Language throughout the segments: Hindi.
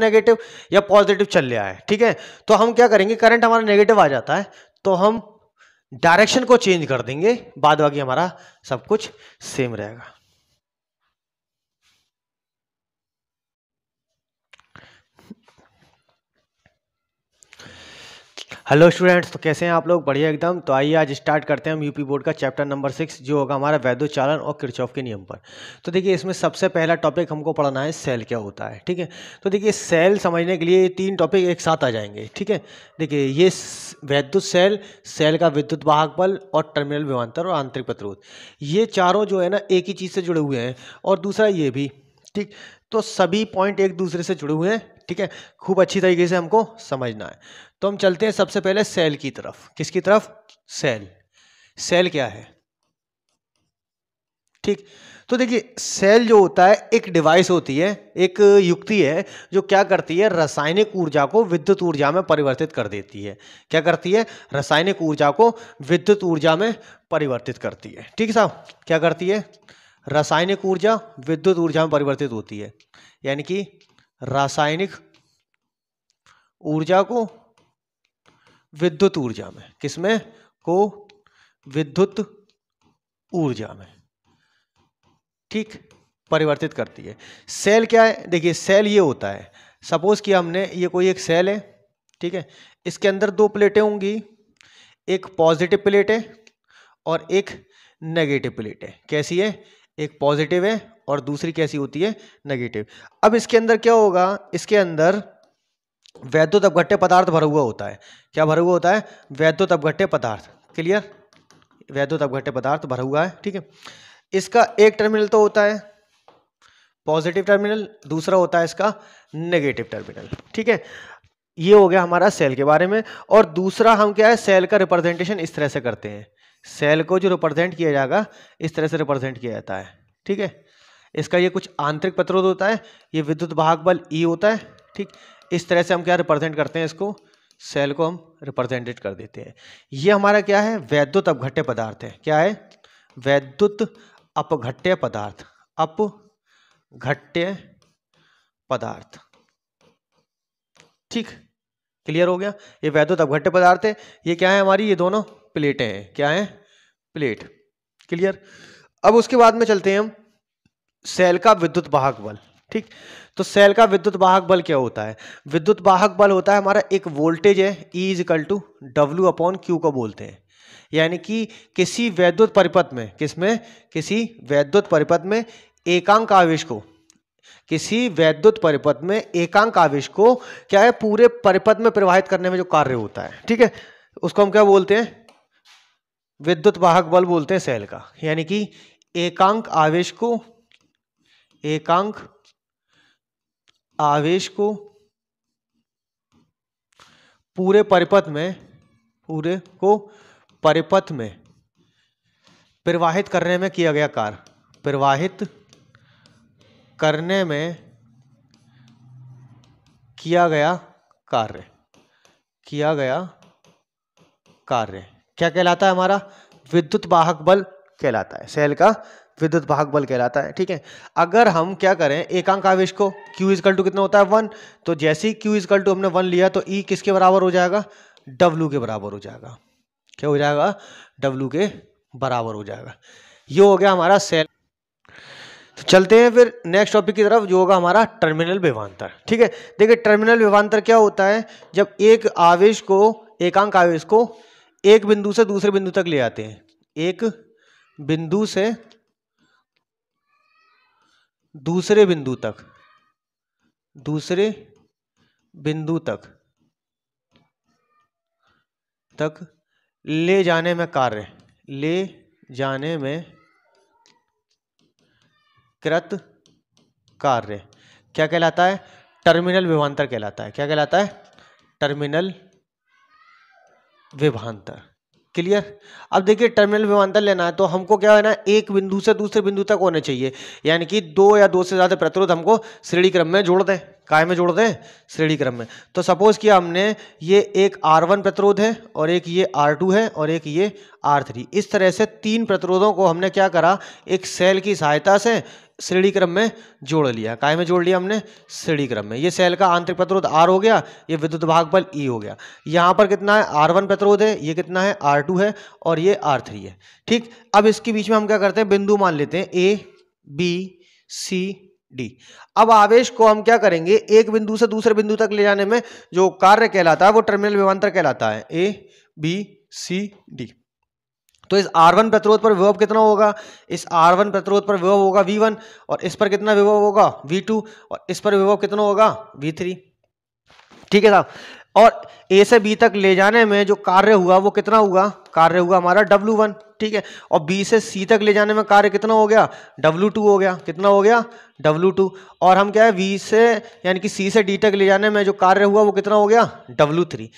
नेगेटिव या पॉजिटिव चल रहा है ठीक है तो हम क्या करेंगे करंट हमारा नेगेटिव आ जाता है तो हम डायरेक्शन को चेंज कर देंगे बाद बाकी हमारा सब कुछ सेम रहेगा हेलो स्टूडेंट्स तो कैसे हैं आप लोग बढ़िया एकदम तो आइए आज स्टार्ट करते हैं हम यूपी बोर्ड का चैप्टर नंबर सिक्स जो होगा हमारा चालन और किरचौफ के नियम पर तो देखिए इसमें सबसे पहला टॉपिक हमको पढ़ना है सेल क्या होता है ठीक है तो देखिए सेल समझने के लिए तीन टॉपिक एक साथ आ जाएंगे ठीक है देखिए ये वैद्युत सेल सेल का विद्युत वाहक बल और टर्मिनल विमांतर और आंतरिक प्रतिरोध ये चारों जो है ना एक ही चीज़ से जुड़े हुए हैं और दूसरा ये भी ठीक तो सभी पॉइंट एक दूसरे से जुड़े हुए हैं ठीक है खूब अच्छी तरीके से हमको समझना है तो हम चलते हैं सबसे पहले सेल की तरफ किसकी तरफ सेल सेल क्या है ठीक तो देखिए सेल जो होता है एक डिवाइस होती है एक युक्ति है जो क्या करती है रासायनिक ऊर्जा को विद्युत ऊर्जा में परिवर्तित कर देती है क्या करती है रासायनिक ऊर्जा को विद्युत ऊर्जा में परिवर्तित करती है ठीक है साहब क्या करती है रासायनिक ऊर्जा विद्युत ऊर्जा में परिवर्तित होती है यानी कि रासायनिक ऊर्जा को विद्युत ऊर्जा में किसमें को विद्युत ऊर्जा में ठीक परिवर्तित करती है सेल क्या है देखिए सेल ये होता है सपोज कि हमने ये कोई एक सेल है ठीक है इसके अंदर दो प्लेटें होंगी एक पॉजिटिव प्लेट है और एक नेगेटिव प्लेट है कैसी है एक पॉजिटिव है और दूसरी कैसी होती है नेगेटिव अब इसके अंदर क्या होगा इसके अंदर वैद्युत अपघट्य पदार्थ भरा हुआ होता है क्या भरा हुआ होता है वैद्युत अपघट्य पदार्थ क्लियर वैद्युत अपघट्य पदार्थ भरा हुआ है ठीक है इसका एक टर्मिनल तो होता है पॉजिटिव टर्मिनल दूसरा होता है इसका नेगेटिव टर्मिनल ठीक है ये हो गया हमारा सेल के बारे में और दूसरा हम क्या है सेल का रिप्रेजेंटेशन इस तरह से करते हैं सेल को जो रिप्रेजेंट किया जाएगा इस तरह से रिप्रेजेंट किया जाता है ठीक है इसका ये कुछ आंतरिक प्रतिरोध होता है ये विद्युत भाग बल ई e होता है ठीक इस तरह से हम क्या रिप्रेजेंट करते हैं इसको सेल को हम रिप्रेजेंटेड कर देते हैं ये हमारा क्या है वैद्युत अपघट्य पदार्थ है क्या है वैद्युत अपघट्य पदार्थ अपघट्य पदार्थ ठीक क्लियर हो गया ये वैद्युत अपघट्य पदार्थ है ये क्या है हमारी ये दोनों प्लेटें हैं क्या है प्लेट क्लियर अब उसके बाद में चलते हैं हम सेल का विद्युत वाहक बल ठीक तो सेल का विद्युत वाहक बल क्या होता है विद्युत वाहक बल होता है हमारा एक वोल्टेज है E is equal to W upon Q को बोलते हैं यानी कि किसी वैद्युत परिपथ में किस में किसी वैद्युत परिपथ में एकांक आवेश को किसी वैद्युत परिपथ में एकांक आवेश को क्या है पूरे परिपथ में प्रवाहित करने में जो कार्य होता है ठीक है उसको हम क्या बोलते हैं विद्युत वाहक बल बोलते हैं सेल का यानी कि एकांक आवेश को एकांक आवेश को पूरे परिपथ में पूरे को परिपथ में प्रवाहित करने में किया गया कार्य प्रवाहित करने में किया गया कार्य किया गया कार्य क्या कहलाता है हमारा विद्युत वाहक बल कहलाता है सेल का विद्युत भाग बल कहलाता है ठीक है अगर हम क्या करें एकांक आवेश को Q कल टू कितना होता है वन तो जैसे ही Q कल टू हमने वन लिया तो E किसके बराबर हो जाएगा W के बराबर हो जाएगा क्या हो जाएगा W के बराबर हो जाएगा ये हो गया हमारा सेल तो चलते हैं फिर नेक्स्ट टॉपिक की तरफ जो होगा हमारा टर्मिनल विभांतर ठीक है देखिए टर्मिनल विभांतर क्या होता है जब एक आवेश को एकांक आवेश को एक बिंदु से दूसरे बिंदु तक ले आते हैं एक बिंदु से दूसरे बिंदु तक दूसरे बिंदु तक तक ले जाने में कार्य ले जाने में कृत कार्य क्या कहलाता है टर्मिनल विभांतर कहलाता है क्या कहलाता है टर्मिनल विभांतर क्लियर अब देखिए टर्मिनल विमानतल लेना है तो हमको क्या है ना एक बिंदु से दूसरे बिंदु तक होने चाहिए यानी कि दो या दो से ज़्यादा प्रतिरोध हमको श्रेणी क्रम में जोड़ दें काय में जोड़ दें श्रेणी क्रम में तो सपोज कि हमने ये एक आर वन प्रतिरोध है और एक ये आर टू है और एक ये आर थ्री इस तरह से तीन प्रतिरोधों को हमने क्या करा एक सेल की सहायता से श्रेणी क्रम में जोड़ लिया काय में जोड़ लिया हमने श्रेणी क्रम में ये सेल का आंतरिक प्रतिरोध आर हो गया ये विद्युत भाग बल ई e हो गया यहाँ पर कितना है आर वन प्रतिरोध है ये कितना है आर टू है और ये आर थ्री है ठीक अब इसके बीच में हम क्या करते हैं बिंदु मान लेते हैं ए बी सी डी अब आवेश को हम क्या करेंगे एक बिंदु से दूसरे बिंदु तक ले जाने में जो कार्य कहलाता है वो टर्मिनल विमानतर कहलाता है ए बी सी डी तो इस R1 प्रतिरोध पर विभव कितना होगा इस R1 प्रतिरोध पर विभव होगा V1 और इस पर कितना विभव होगा V2 और इस पर विभव कितना होगा V3 ठीक है साहब और ए से बी तक ले जाने में जो कार्य हुआ वो कितना हुआ कार्य हुआ हमारा डब्ल्यू वन ठीक है और बी से सी तक ले जाने में कार्य कितना हो गया डब्ल्यू टू हो गया कितना हो गया W2 टू और हम क्या है V से यानी कि सी से डी तक ले जाने में जो कार्य हुआ वो कितना हो गया डब्ल्यू थ्री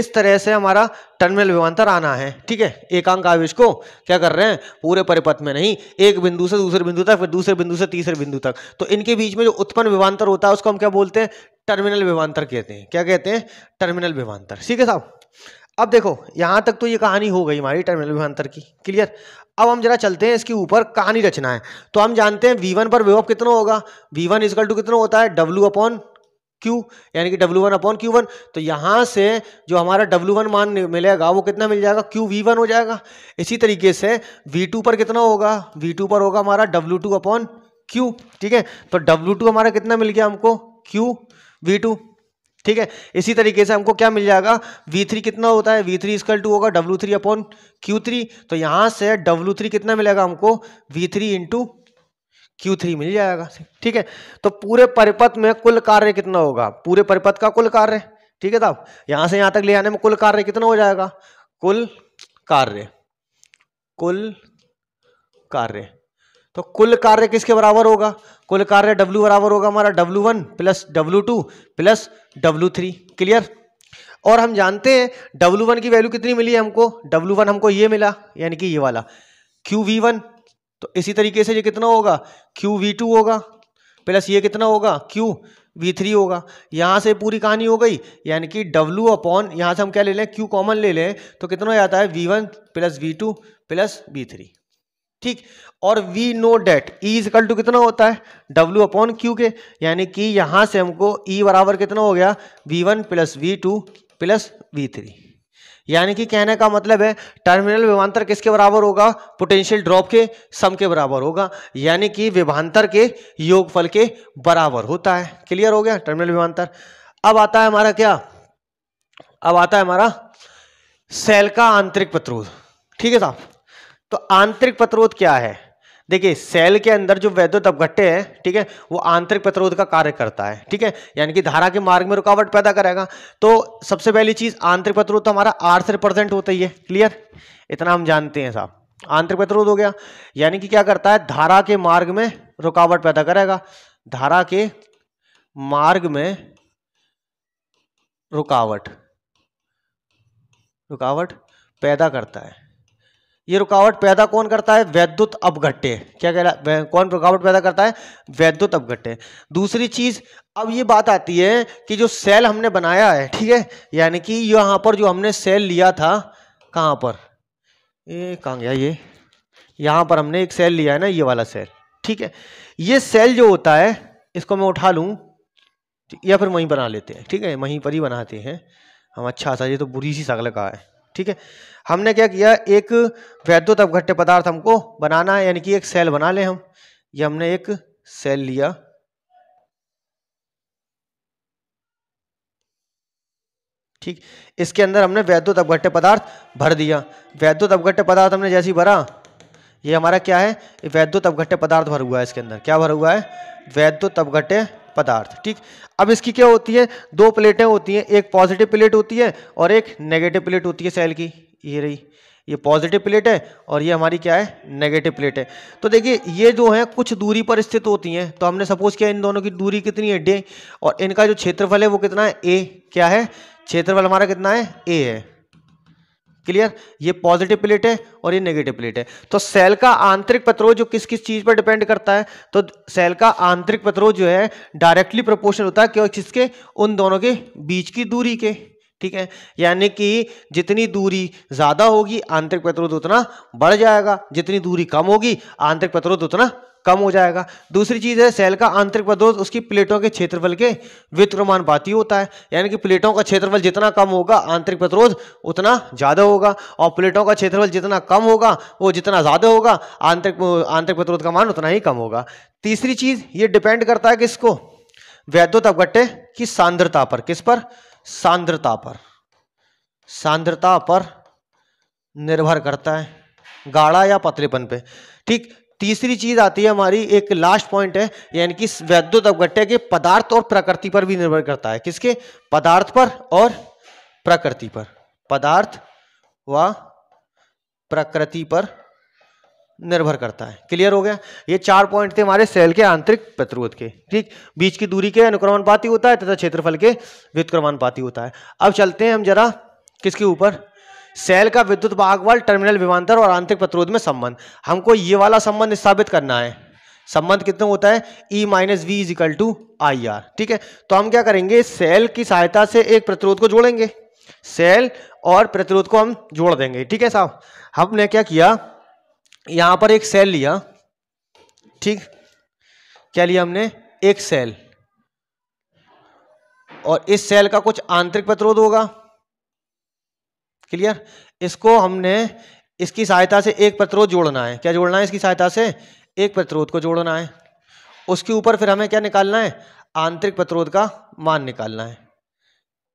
इस तरह से हमारा टर्मिनल विमानतर आना है ठीक है एकांक आवेश को क्या कर रहे हैं पूरे परिपथ में नहीं एक बिंदु से दूसरे बिंदु तक फिर दूसरे बिंदु से तीसरे बिंदु तक तो इनके बीच में जो उत्पन्न विमांतर होता है उसको हम क्या बोलते हैं टर्मिनल विमानतर कहते हैं क्या कहते हैं टर्मिनल विमांतर ठीक है साहब अब देखो यहाँ तक तो ये कहानी हो गई हमारी टर्मिनल विभांतर की क्लियर अब हम जरा चलते हैं इसके ऊपर कहानी रचना है तो हम जानते हैं वी वन पर वेव कितना होगा वी वन इजकल टू कितना होता है डब्ल्यू अपॉन क्यू यानी कि W one upon Q one तो यहाँ से जो हमारा डब्ल्यू वन मान मिलेगा वो कितना मिल जाएगा क्यू वी वन हो जाएगा इसी तरीके से वी टू पर कितना होगा वी टू पर होगा हमारा डब्ल्यू टू अपॉन क्यू ठीक है तो डब्ल्यू टू हमारा कितना मिल गया हमको क्यू वी टू ठीक है इसी तरीके से हमको क्या मिल जाएगा V3 कितना होता है V3 थ्री स्कल टू होगा W3 अपॉन क्यू तो यहाँ से W3 कितना मिलेगा हमको V3 थ्री इंटू क्यू मिल जाएगा ठीक है तो पूरे परिपथ में कुल कार्य कितना होगा पूरे परिपथ का कुल कार्य ठीक है साहब यहाँ से यहाँ तक ले आने में कुल कार्य कितना हो जाएगा कुल कार्य कुल कार्य तो कुल कार्य किसके बराबर होगा कुल कार्य W बराबर होगा हमारा W1 one plus W two plus W three clear और हम जानते हैं W1 की वैल्यू कितनी मिली है हमको W1 हमको ये मिला यानी कि ये वाला QV1 तो इसी तरीके से ये कितना होगा QV2 होगा प्लस ये कितना होगा क्यू वी थ्री होगा यहाँ से पूरी कहानी हो गई यानी कि W अपॉन यहाँ से हम क्या ले लें Q कॉमन ले लें तो कितना हो जाता है V1 one plus V two plus V three ठीक और we know that E is equal to कितना होता है डब्ल्यू अपॉन क्यू के यानी कि यहां से हमको ई e बराबर कितना हो गया V one plus V two plus V three यानी कि कहने का मतलब है टर्मिनल विभांतर किसके बराबर होगा पोटेंशियल ड्रॉप के सम के बराबर होगा यानी कि विभांतर के योगफल के बराबर होता है क्लियर हो गया टर्मिनल विभांतर अब आता है हमारा क्या अब आता है हमारा सेल का आंतरिक प्रतिरोध ठीक है साहब तो आंतरिक प्रतिरोध क्या है देखिए सेल के अंदर जो वैद्युत अपघट्टे हैं ठीक है वो आंतरिक प्रतिरोध का कार्य करता है ठीक है यानी कि धारा के मार्ग में रुकावट पैदा करेगा तो सबसे पहली चीज आंतरिक प्रतिरोध तो हमारा आर से रिप्रेजेंट होता ही है क्लियर इतना हम जानते हैं साहब आंतरिक प्रतिरोध हो गया यानी कि क्या करता है धारा के मार्ग में रुकावट पैदा करेगा धारा के मार्ग में रुकावट रुकावट पैदा करता है ये रुकावट पैदा कौन करता है वैद्युत अपघट्टे क्या कह रहा है कौन रुकावट पैदा करता है वैद्युत अपघट्टे दूसरी चीज अब ये बात आती है कि जो सेल हमने बनाया है ठीक है यानी कि यहाँ पर जो हमने सेल लिया था कहाँ पर ये कहाँ गया ये यहाँ पर हमने एक सेल लिया है ना ये वाला सेल ठीक है ये सेल जो होता है इसको मैं उठा लूँ या फिर वहीं बना लेते हैं ठीक है वहीं पर ही बनाते हैं हम अच्छा सा ये तो बुरी सी शक्ल का है ठीक है हमने क्या किया एक वैद्युत अपघट्य पदार्थ हमको बनाना है यानी कि एक सेल बना ले हम ये हमने एक सेल लिया ठीक इसके अंदर हमने वैद्युत अपघट्य पदार्थ भर दिया वैद्युत अपघट्य पदार्थ हमने जैसी भरा ये हमारा क्या है वैद्युत अपघट्य पदार्थ भर हुआ है इसके अंदर क्या भर हुआ है वैद्युत अपघट्य पदार्थ ठीक अब इसकी क्या होती है दो प्लेटें होती हैं एक पॉजिटिव प्लेट होती है और एक नेगेटिव प्लेट होती है सेल की ये रही ये पॉजिटिव प्लेट है और ये हमारी क्या है नेगेटिव प्लेट है तो देखिए ये जो है कुछ दूरी पर स्थित होती हैं तो हमने सपोज किया इन दोनों की दूरी कितनी है डे और इनका जो क्षेत्रफल है वो कितना है ए क्या है क्षेत्रफल हमारा कितना है ए है क्लियर ये पॉजिटिव प्लेट है और ये नेगेटिव प्लेट है तो सेल का आंतरिक पत्रोह जो किस किस चीज पर डिपेंड करता है तो सेल का आंतरिक पत्रोह जो है डायरेक्टली प्रोपोर्शन होता है क्यों किसके उन दोनों के बीच की दूरी के ठीक है यानी कि जितनी दूरी ज़्यादा होगी आंतरिक प्रतिरोध उतना बढ़ जाएगा जितनी दूरी कम होगी आंतरिक प्रतिरोध उतना कम हो जाएगा दूसरी चीज़ है सेल का आंतरिक प्रदोष उसकी प्लेटों के क्षेत्रफल के वित्रमान बात होता है यानी कि प्लेटों का क्षेत्रफल जितना कम होगा आंतरिक प्रतिरोध उतना ज़्यादा होगा और प्लेटों का क्षेत्रफल जितना कम होगा वो जितना ज़्यादा होगा आंतरिक आंतरिक प्रतिरोध का मान उतना ही कम होगा तीसरी चीज़ ये डिपेंड करता है किसको वैद्युत अपघट्टे की सांद्रता पर किस पर सांद्रता पर सांद्रता पर निर्भर करता है गाढ़ा या पतलेपन पे ठीक तीसरी चीज आती है हमारी एक लास्ट पॉइंट है यानी कि वैद्युत अपघट्य के पदार्थ और प्रकृति पर भी निर्भर करता है किसके पदार्थ पर और प्रकृति पर पदार्थ व प्रकृति पर निर्भर करता है क्लियर हो गया ये चार पॉइंट थे हमारे सेल के आंतरिक प्रतिरोध के ठीक बीच की दूरी के अनुक्रमानुपाती होता है तथा क्षेत्रफल के व्युत्क्रमानुपाती होता है अब चलते हैं हम जरा किसके ऊपर सेल का विद्युत भागवाल टर्मिनल विमानतर और आंतरिक प्रतिरोध में संबंध हमको ये वाला संबंध स्थापित करना है संबंध कितना होता है E minus V is equal to I R ठीक है तो हम क्या करेंगे सेल की सहायता से एक प्रतिरोध को जोड़ेंगे सेल और प्रतिरोध को हम जोड़ देंगे ठीक है साहब हमने क्या किया यहां पर एक सेल लिया ठीक क्या लिया हमने एक सेल और इस सेल का कुछ आंतरिक प्रतिरोध होगा क्लियर इसको हमने इसकी सहायता से एक प्रतिरोध जोड़ना है क्या जोड़ना है इसकी सहायता से एक प्रतिरोध को जोड़ना है उसके ऊपर फिर हमें क्या निकालना है आंतरिक प्रतिरोध का मान निकालना है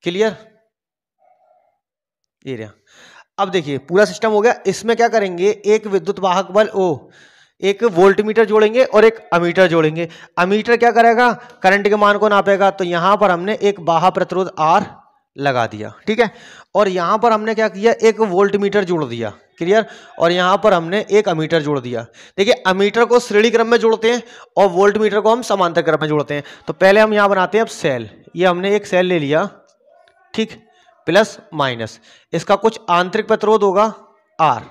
क्लियर ये रहा अब देखिए पूरा सिस्टम हो गया इसमें क्या करेंगे एक विद्युत वाहक बल ओ एक वोल्टमीटर जोड़ेंगे और एक अमीटर जोड़ेंगे अमीटर क्या करेगा करंट के मान को नापेगा तो यहां पर हमने एक बाहा प्रतिरोध आर लगा दिया ठीक है और यहाँ पर हमने क्या किया एक वोल्ट मीटर जोड़ दिया क्लियर और यहाँ पर हमने एक अमीटर जोड़ दिया देखिए अमीटर को श्रेणी क्रम में जोड़ते हैं और वोल्ट मीटर को हम समांतर क्रम में जोड़ते हैं तो पहले हम यहाँ बनाते हैं अब सेल ये हमने एक सेल ले लिया ठीक प्लस माइनस इसका कुछ आंतरिक प्रतिरोध होगा आर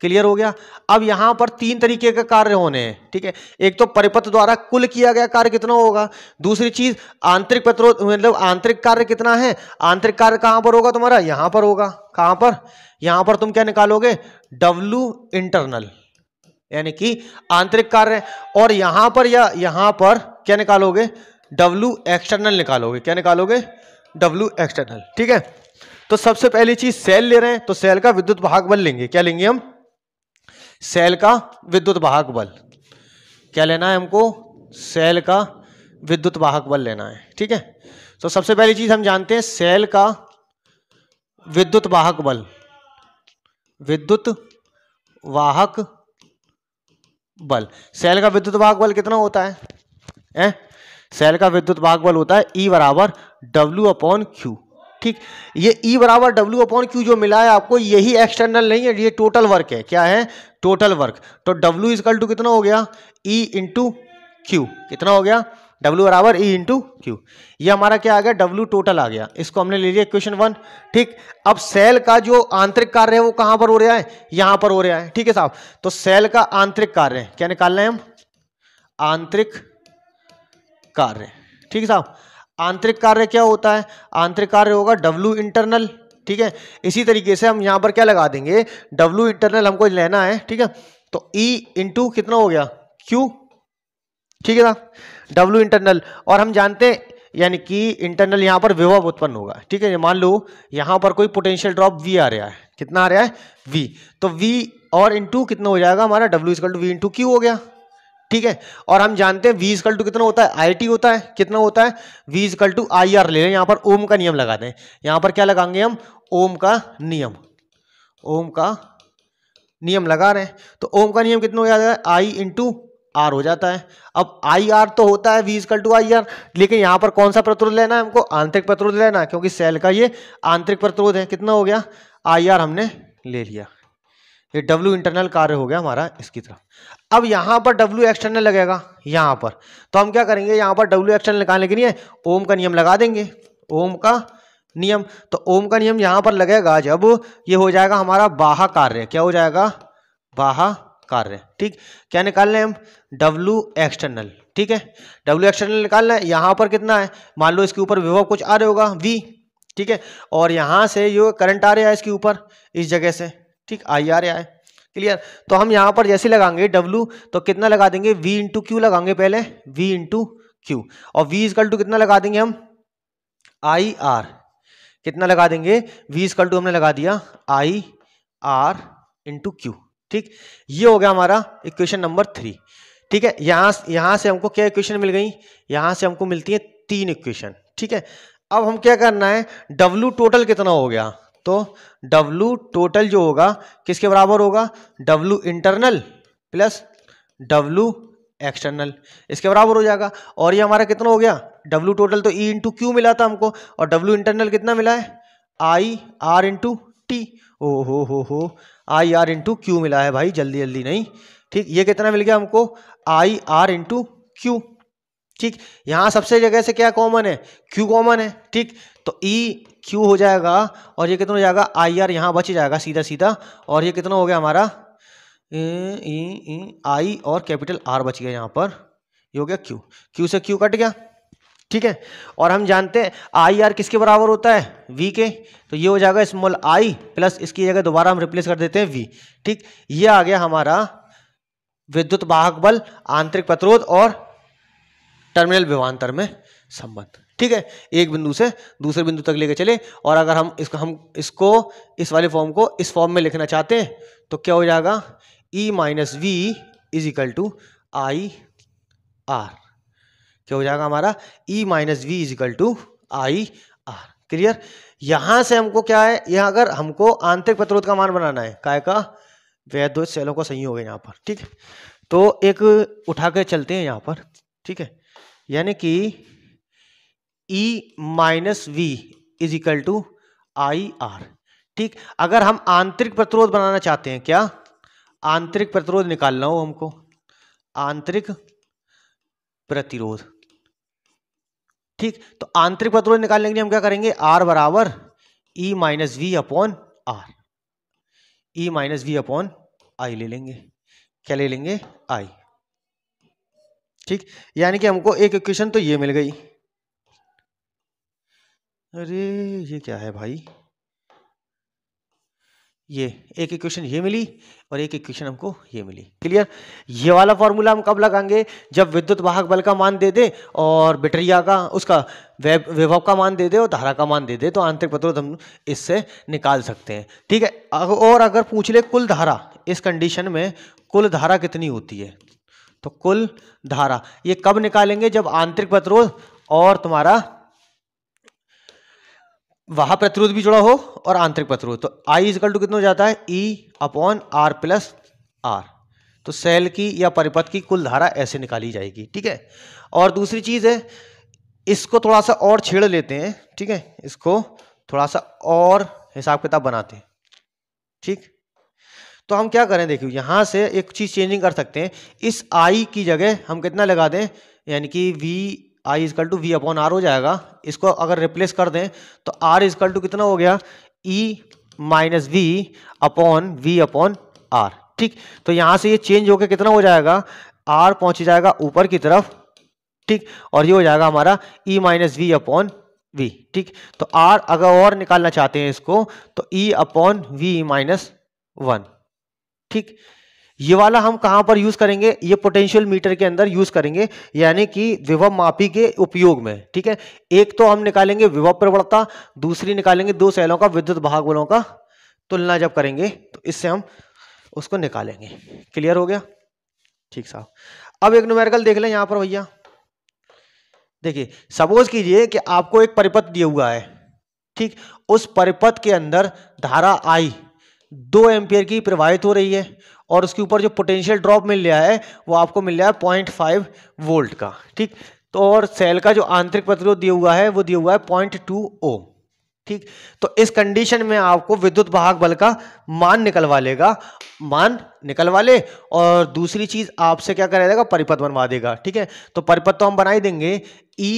क्लियर हो गया अब यहां पर तीन तरीके के कार्य होने हैं ठीक है एक तो परिपथ द्वारा कुल किया गया कार्य कितना होगा दूसरी चीज आंतरिक पत्रो मतलब आंतरिक कार्य कितना है आंतरिक कार्य कहां पर होगा तुम्हारा यहां पर होगा कहां पर यहां पर तुम क्या निकालोगे डब्ल्यू इंटरनल यानी कि आंतरिक कार्य और यहां पर या यहां पर क्या निकालोगे डब्ल्यू एक्सटर्नल निकालोगे क्या निकालोगे डब्ल्यू एक्सटर्नल ठीक है तो सबसे पहली चीज सेल ले रहे हैं तो सेल का विद्युत भाग बल लेंगे क्या लेंगे हम सेल का विद्युत वाहक बल क्या लेना है हमको सेल का विद्युत वाहक बल लेना है ठीक है तो सबसे पहली चीज हम जानते हैं सेल का विद्युत वाहक बल विद्युत वाहक बल सेल का विद्युत वाहक बल कितना होता है ए? सेल का विद्युत वाहक बल होता है ई e बराबर डब्ल्यू अपॉन क्यू ठीक ये E बराबर W अपॉन Q जो मिला है आपको यही एक्सटर्नल नहीं है ये टोटल वर्क है क्या है टोटल वर्क तो W इजकल टू कितना हो गया E इंटू क्यू कितना हो गया W बराबर E इंटू क्यू ये हमारा क्या आ गया W टोटल आ गया इसको हमने ले लिया क्वेश्चन वन ठीक अब सेल का जो आंतरिक कार्य है वो कहां पर हो रहा है यहां पर हो रहा है ठीक है साहब तो सेल का आंतरिक कार्य क्या निकालना है हम आंतरिक कार्य ठीक है साहब आंतरिक कार्य क्या होता है आंतरिक कार्य होगा डब्ल्यू इंटरनल ठीक है इसी तरीके से हम यहां पर क्या लगा देंगे डब्ल्यू इंटरनल हमको लेना है ठीक है तो ई e इंटू कितना हो गया क्यू ठीक है ना डब्ल्यू इंटरनल और हम जानते हैं यानी कि इंटरनल यहां पर विभव उत्पन्न होगा ठीक है मान लो यहां पर कोई पोटेंशियल ड्रॉप वी आ रहा है कितना आ रहा है वी तो वी और इंटू कितना हो जाएगा हमारा W is equal to V into Q हो गया ठीक है और हम जानते हैं वीज कल टू कितना होता है आई होता है कितना होता है वीज कल टू आई आर ले यहां पर ओम का नियम लगा दें यहां पर क्या लगाएंगे हम ओम का नियम ओम का नियम लगा रहे हैं तो ओम का नियम कितना हो जाता है आई इंटू आर हो जाता है अब आई आर तो होता है V is equal to I R लेकिन यहां पर कौन सा प्रतिरोध लेना है हमको आंतरिक प्रतिरोध लेना है क्योंकि सेल का ये आंतरिक प्रतिरोध है कितना हो गया आई आर हमने ले लिया ये W इंटरनल कार्य हो गया हमारा इसकी तरफ अब यहां पर W एक्सटर्नल लगेगा यहाँ पर तो हम क्या करेंगे यहाँ पर W एक्सटर्नल निकालने के लिए ओम का नियम लगा देंगे ओम का नियम तो ओम का नियम यहां पर लगेगा जब ये हो जाएगा हमारा बाहा कार्य क्या हो जाएगा बाहा कार्य ठीक क्या निकालना है हम डब्ल्यू एक्सटर्नल ठीक है डब्ल्यू एक्सटर्नल निकालना है यहाँ पर कितना है मान लो इसके ऊपर विभव कुछ आ रहा होगा वी ठीक है और यहां से जो करंट आ रहा है इसके ऊपर इस जगह से ठीक आई आर आए क्लियर तो हम यहां पर जैसे लगाएंगे W तो कितना लगा देंगे V इंटू क्यू लगाएंगे पहले V इंटू क्यू और V कल टू कितना लगा देंगे हम आई आर कितना लगा देंगे V कल टू हमने लगा दिया आई आर इंटू क्यू ठीक ये हो गया हमारा इक्वेशन नंबर थ्री ठीक है यहां यहां से हमको क्या इक्वेशन मिल गई यहां से हमको मिलती है तीन इक्वेशन ठीक है अब हम क्या करना है W टोटल कितना हो गया तो W टोटल जो होगा किसके बराबर होगा W internal plus W external इसके बराबर हो जाएगा और ये हमारा कितना हो गया W टोटल तो E इंटू क्यू मिला था हमको और W इंटरनल कितना मिला है आई आर इंटू टी ओ हो हो हो आई आर इंटू क्यू मिला है भाई जल्दी जल्दी नहीं ठीक ये कितना मिल गया हमको आई आर इंटू क्यू ठीक यहाँ सबसे जगह से क्या कॉमन है क्यू कॉमन है ठीक तो ई e क्यू हो जाएगा और ये कितना हो जाएगा आई आर यहाँ बच जाएगा सीधा सीधा और ये कितना हो गया हमारा आई और कैपिटल आर बच गया यहाँ पर ये हो गया क्यू क्यू से क्यू कट गया ठीक है और हम जानते हैं आई आर किसके बराबर होता है वी के तो ये हो जाएगा स्मॉल आई प्लस इसकी जगह दोबारा हम रिप्लेस कर देते हैं वी ठीक ये आ गया हमारा विद्युत वाहक बल आंतरिक प्रतिरोध और टर्मिनल विवांतर में संबंध ठीक है एक बिंदु से दूसरे बिंदु तक लेके चले और अगर हम इसको हम इसको इस वाले फॉर्म को इस फॉर्म में लिखना चाहते हैं तो क्या हो जाएगा E minus V is equal to I R क्या हो जाएगा हमारा E minus V is equal to I R clear यहां से हमको क्या है यहाँ अगर हमको आंतरिक प्रतिरोध का मान बनाना है काय का वैध सेलों का हो गया यहाँ पर ठीक है तो एक उठा के चलते हैं यहाँ पर ठीक है यानी कि E minus V is equal to I R ठीक अगर हम आंतरिक प्रतिरोध बनाना चाहते हैं क्या आंतरिक प्रतिरोध निकालना हो हमको आंतरिक प्रतिरोध ठीक तो आंतरिक प्रतिरोध निकालने के लिए हम क्या करेंगे आर बराबर E minus V upon R E minus V upon I ले लेंगे क्या ले लेंगे आई ठीक यानी कि हमको एक इक्वेशन तो ये मिल गई अरे ये क्या है भाई ये एक इक्वेशन ये मिली और एक इक्वेशन हमको ये मिली क्लियर ये वाला फॉर्मूला हम कब लगाएंगे जब विद्युत वाहक बल का मान दे दे और बैटरिया का उसका वैभव का मान दे दे और धारा का मान दे दे तो आंतरिक प्रतिरोध हम इससे निकाल सकते हैं ठीक है और अगर पूछ ले कुल धारा इस कंडीशन में कुल धारा कितनी होती है तो कुल धारा ये कब निकालेंगे जब आंतरिक प्रतिरोध और तुम्हारा वहां प्रतिरोध भी जुड़ा हो और आंतरिक प्रतिरोध तो आई इजकल टू कितना हो जाता है E upon R plus R तो सेल की या परिपथ की कुल धारा ऐसे निकाली जाएगी ठीक है और दूसरी चीज है इसको थोड़ा सा और छेड़ लेते हैं ठीक है इसको थोड़ा सा और हिसाब किताब बनाते हैं ठीक तो हम क्या करें देखिए यहां से एक चीज चेंजिंग कर सकते हैं इस आई की जगह हम कितना लगा दें यानी कि V I is equal to V upon R हो जाएगा इसको अगर रिप्लेस कर दें तो आर इजकल टू कितना हो गया E minus V upon V upon R ठीक तो यहां से ये चेंज होकर कितना हो जाएगा आर पहुंच जाएगा ऊपर की तरफ ठीक और ये हो जाएगा हमारा E minus V upon V ठीक तो आर अगर और निकालना चाहते हैं इसको तो E upon V minus one ठीक ये वाला हम कहां पर यूज करेंगे ये पोटेंशियल मीटर के अंदर यूज करेंगे यानी कि विभव मापी के उपयोग में ठीक है एक तो हम निकालेंगे विभव प्रवणता दूसरी निकालेंगे दो सेलों का विद्युत भाग बलों का तुलना जब करेंगे तो इससे हम उसको निकालेंगे क्लियर हो गया ठीक साहब अब एक न्यूमेरिकल देख लें यहां पर भैया देखिए सपोज कीजिए कि आपको एक परिपथ दिया हुआ है ठीक उस परिपथ के अंदर धारा आई दो एम्पियर की प्रवाहित हो रही है और उसके ऊपर जो पोटेंशियल ड्रॉप मिल रहा है वो आपको मिल रहा है पॉइंट फाइव वोल्ट का ठीक तो और सेल का जो आंतरिक प्रतिरोध दिया हुआ है वो दिया हुआ है पॉइंट टू ओम ठीक तो इस कंडीशन में आपको विद्युत भाग बल का मान निकलवा लेगा मान निकलवा ले और दूसरी चीज आपसे क्या करा देगा परिपथ बनवा देगा ठीक है तो परिपथ तो हम बनाई देंगे E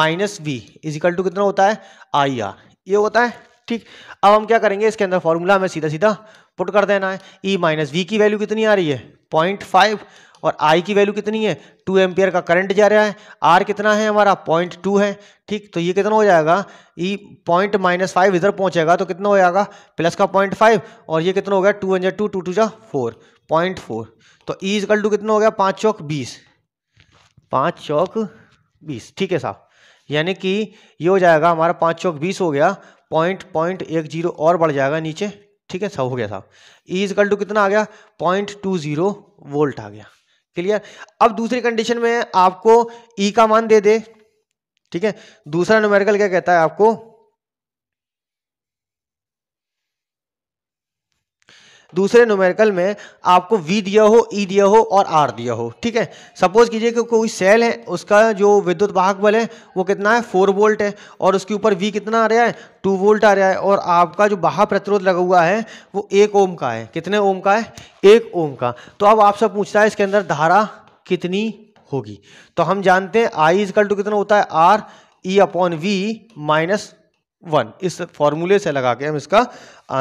minus V is equal to कितना होता है आई आर ये होता है ठीक अब हम क्या करेंगे इसके अंदर फॉर्मूला में सीधा सीधा पुट कर देना है ई माइनस वी की वैल्यू कितनी आ रही है पॉइंट फाइव और आई की वैल्यू कितनी है टू एम्पियर का करंट जा रहा है आर कितना है हमारा पॉइंट टू है ठीक तो ये कितना हो जाएगा ई पॉइंट माइनस फाइव इधर पहुंचेगा तो कितना हो जाएगा प्लस का पॉइंट फाइव और ये कितना हो गया two hundred two two two जा फोर पॉइंट फोर तो ई इजकल टू कितना हो गया पाँच चौक बीस पाँच चौक बीस ठीक है साहब यानी कि ये हो जाएगा हमारा पाँच चौक बीस हो गया पॉइंट पॉइंट एक जीरो और बढ़ जाएगा नीचे ठीक है सब हो गया साहब ई इजकल टू कितना आ गया पॉइंट टू जीरो वोल्ट आ गया क्लियर अब दूसरी कंडीशन में आपको ई e का मान दे दे ठीक है दूसरा न्यूमेरिकल क्या कहता है आपको दूसरे नोमेरिकल में आपको वी दिया हो ई e दिया हो और आर दिया हो ठीक है सपोज कीजिए कि कोई सेल है उसका जो विद्युत वाहक बल है वो कितना है फोर वोल्ट है और उसके ऊपर वी कितना आ रहा है टू वोल्ट आ रहा है और आपका जो बाह प्रतिरोध लगा हुआ है वो एक ओम का है कितने ओम का है एक ओम का तो अब आप सब पूछता है इसके अंदर धारा कितनी होगी तो हम जानते हैं आई इजकल टू कितना होता है R E upon V minus one इस फॉर्मूले से लगा के हम इसका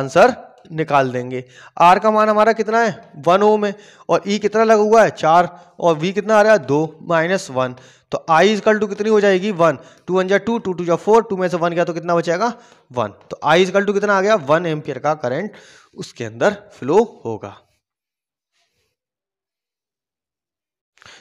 आंसर निकाल देंगे आर का मान हमारा कितना है वन ओम है और ई e कितना लगा हुआ है चार और वी कितना आ रहा है दो माइनस वन तो आई कल टू कितनी हो जाएगी वन टू वन जा टू टू टू जा फोर टू में से वन गया तो कितना बचेगा वन तो आई कल टू कितना आ गया वन एम्पियर का करंट उसके अंदर फ्लो होगा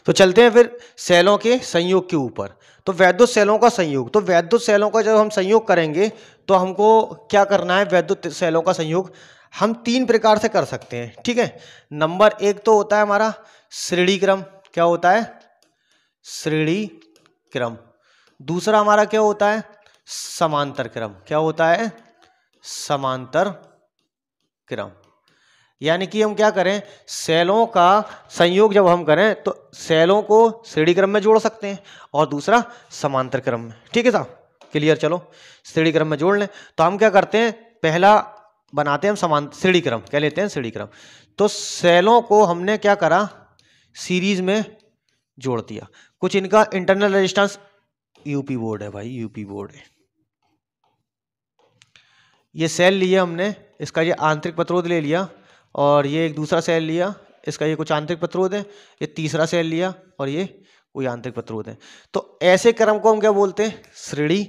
तो चलते हैं फिर सेलों के संयोग के ऊपर तो वैद्युत सेलों का संयोग तो वैद्युत सेलों का जब हम संयोग करेंगे तो हमको क्या करना है वैद्युत सेलों का संयोग हम तीन प्रकार से कर सकते हैं ठीक है नंबर एक तो होता है हमारा श्रेणी क्रम क्या होता है श्रेणी क्रम दूसरा हमारा क्या होता है समांतर क्रम क्या होता है समांतर क्रम यानी कि हम क्या करें सेलों का संयोग जब हम करें तो सेलों को श्रेणी क्रम में जोड़ सकते हैं और दूसरा समांतर क्रम में ठीक है साहब क्लियर चलो सीढ़ी क्रम में जोड़ लें तो हम क्या करते हैं पहला बनाते हैं हम समान श्रेणी क्रम कह लेते हैं श्रेणी क्रम तो सेलों को हमने क्या करा सीरीज में जोड़ दिया कुछ इनका इंटरनल रेजिस्टेंस यूपी बोर्ड है भाई यूपी बोर्ड है ये सेल लिए हमने इसका ये आंतरिक प्रतिरोध ले लिया और ये एक दूसरा सेल लिया इसका ये कुछ आंतरिक प्रतिरोध है ये तीसरा सेल लिया और ये वो यांत्रिक प्रतिरोध है तो ऐसे क्रम को हम क्या बोलते हैं श्रेणी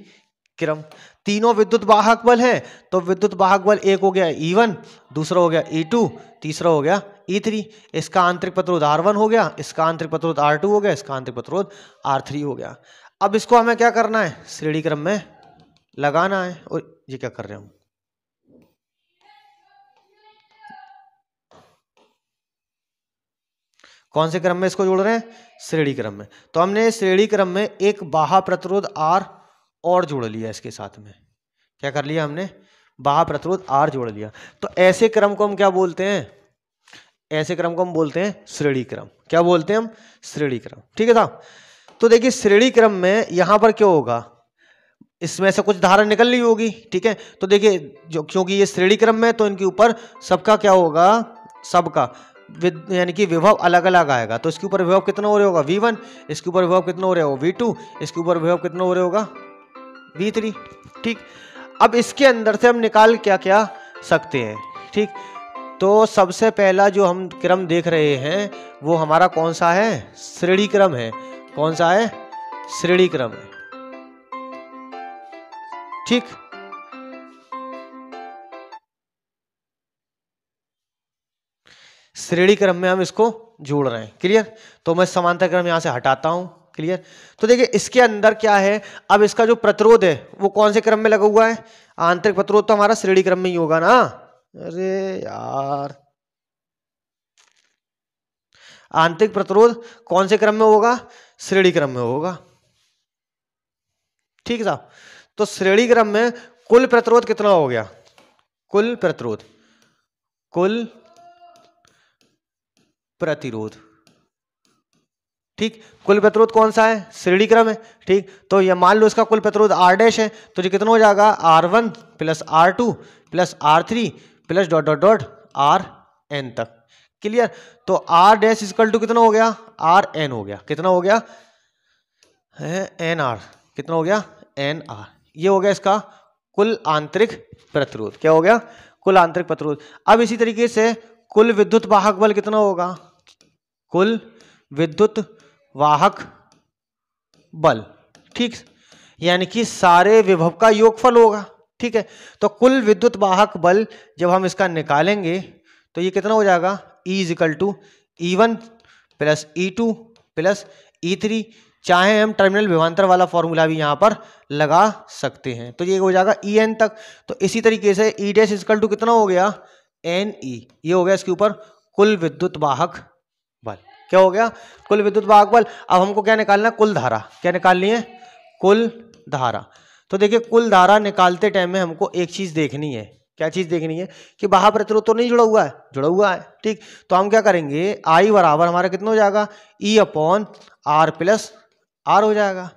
क्रम तीनों विद्युत वाहक बल हैं तो विद्युत वाहक बल एक हो गया ई e वन दूसरा हो गया ई e टू तीसरा हो गया ई e थ्री इसका आंतरिक प्रतिरोध आर वन हो गया इसका आंतरिक प्रतिरोध आर टू हो गया इसका आंतरिक प्रतिरोध आर थ्री हो गया अब इसको हमें क्या करना है श्रेणी क्रम में लगाना है और ये क्या कर रहे हैं हम कौन से क्रम में इसको जोड़ रहे हैं श्रेणी क्रम में तो हमने श्रेणी क्रम में एक बाहा प्रतिरोध आर और जोड़ लिया इसके साथ में क्या कर लिया हमने बाहा प्रतिरोध आर जोड़ लिया तो ऐसे क्रम को हम क्या बोलते हैं ऐसे क्रम को हम बोलते हैं श्रेणी क्रम क्या बोलते हैं हम श्रेणी क्रम ठीक है था तो देखिए श्रेणी क्रम में यहां पर क्या होगा इसमें से कुछ धारा निकल रही होगी ठीक है तो देखिए जो क्योंकि ये श्रेणी क्रम में तो इनके ऊपर सबका क्या होगा सबका यानी कि विभव अलग अलग आएगा तो इसके ऊपर विभव कितना हो रहा होगा वी वन इसके ऊपर विभव कितना हो रहा होगा वी टू इसके ऊपर विभव कितना हो रहा होगा वी थ्री ठीक अब इसके अंदर से हम निकाल क्या क्या सकते हैं ठीक तो सबसे पहला जो हम क्रम देख रहे हैं वो हमारा कौन सा है श्रेणी क्रम है कौन सा है श्रेणी क्रम है ठीक श्रेणी क्रम में हम इसको जोड़ रहे हैं क्लियर तो मैं समांतर क्रम यहां से हटाता हूं क्लियर तो देखिए इसके अंदर क्या है अब इसका जो प्रतिरोध है वो कौन से क्रम में लगा हुआ है आंतरिक प्रतिरोध तो हमारा श्रेणी क्रम में ही होगा ना अरे यार आंतरिक प्रतिरोध कौन से क्रम में होगा श्रेणी क्रम में होगा ठीक है साहब तो श्रेणी क्रम में कुल प्रतिरोध कितना हो गया कुल प्रतिरोध कुल प्रतिरोध ठीक कुल प्रतिरोध कौन सा है श्रेणी क्रम है ठीक तो ये मान लो इसका कुल प्रतिरोध आर डैश है तो ये कितना हो जाएगा R one plus R two plus R three plus dot dot dot R N तक क्लियर तो आर डैश इजकल टू कितना हो गया आर एन हो गया कितना हो गया एन आर कितना हो गया एन आर ये हो गया इसका कुल आंतरिक प्रतिरोध क्या हो गया कुल आंतरिक प्रतिरोध अब इसी तरीके से कुल विद्युत वाहक बल कितना होगा कुल विद्युत वाहक बल ठीक यानी कि सारे विभव का योगफल होगा ठीक है तो कुल विद्युत वाहक बल जब हम इसका निकालेंगे तो ये कितना हो जाएगा E is equal to E one plus E two plus E three चाहे हम टर्मिनल विभांतर वाला फॉर्मूला भी यहाँ पर लगा सकते हैं तो ये हो जाएगा ई e एन तक तो इसी तरीके से ई डैश इजकल टू कितना हो गया एन ई e, ये हो गया इसके ऊपर कुल विद्युत वाहक क्या हो गया कुल विद्युत वाहक बल अब हमको क्या निकालना कुल धारा क्या निकालनी है कुल धारा तो देखिए कुल धारा निकालते टाइम में हमको एक चीज़ देखनी है क्या चीज़ देखनी है कि बाह प्रतिरोध तो नहीं जुड़ा हुआ है जुड़ा हुआ है ठीक तो हम क्या करेंगे आई बराबर हमारा कितना हो जाएगा E upon R plus R हो जाएगा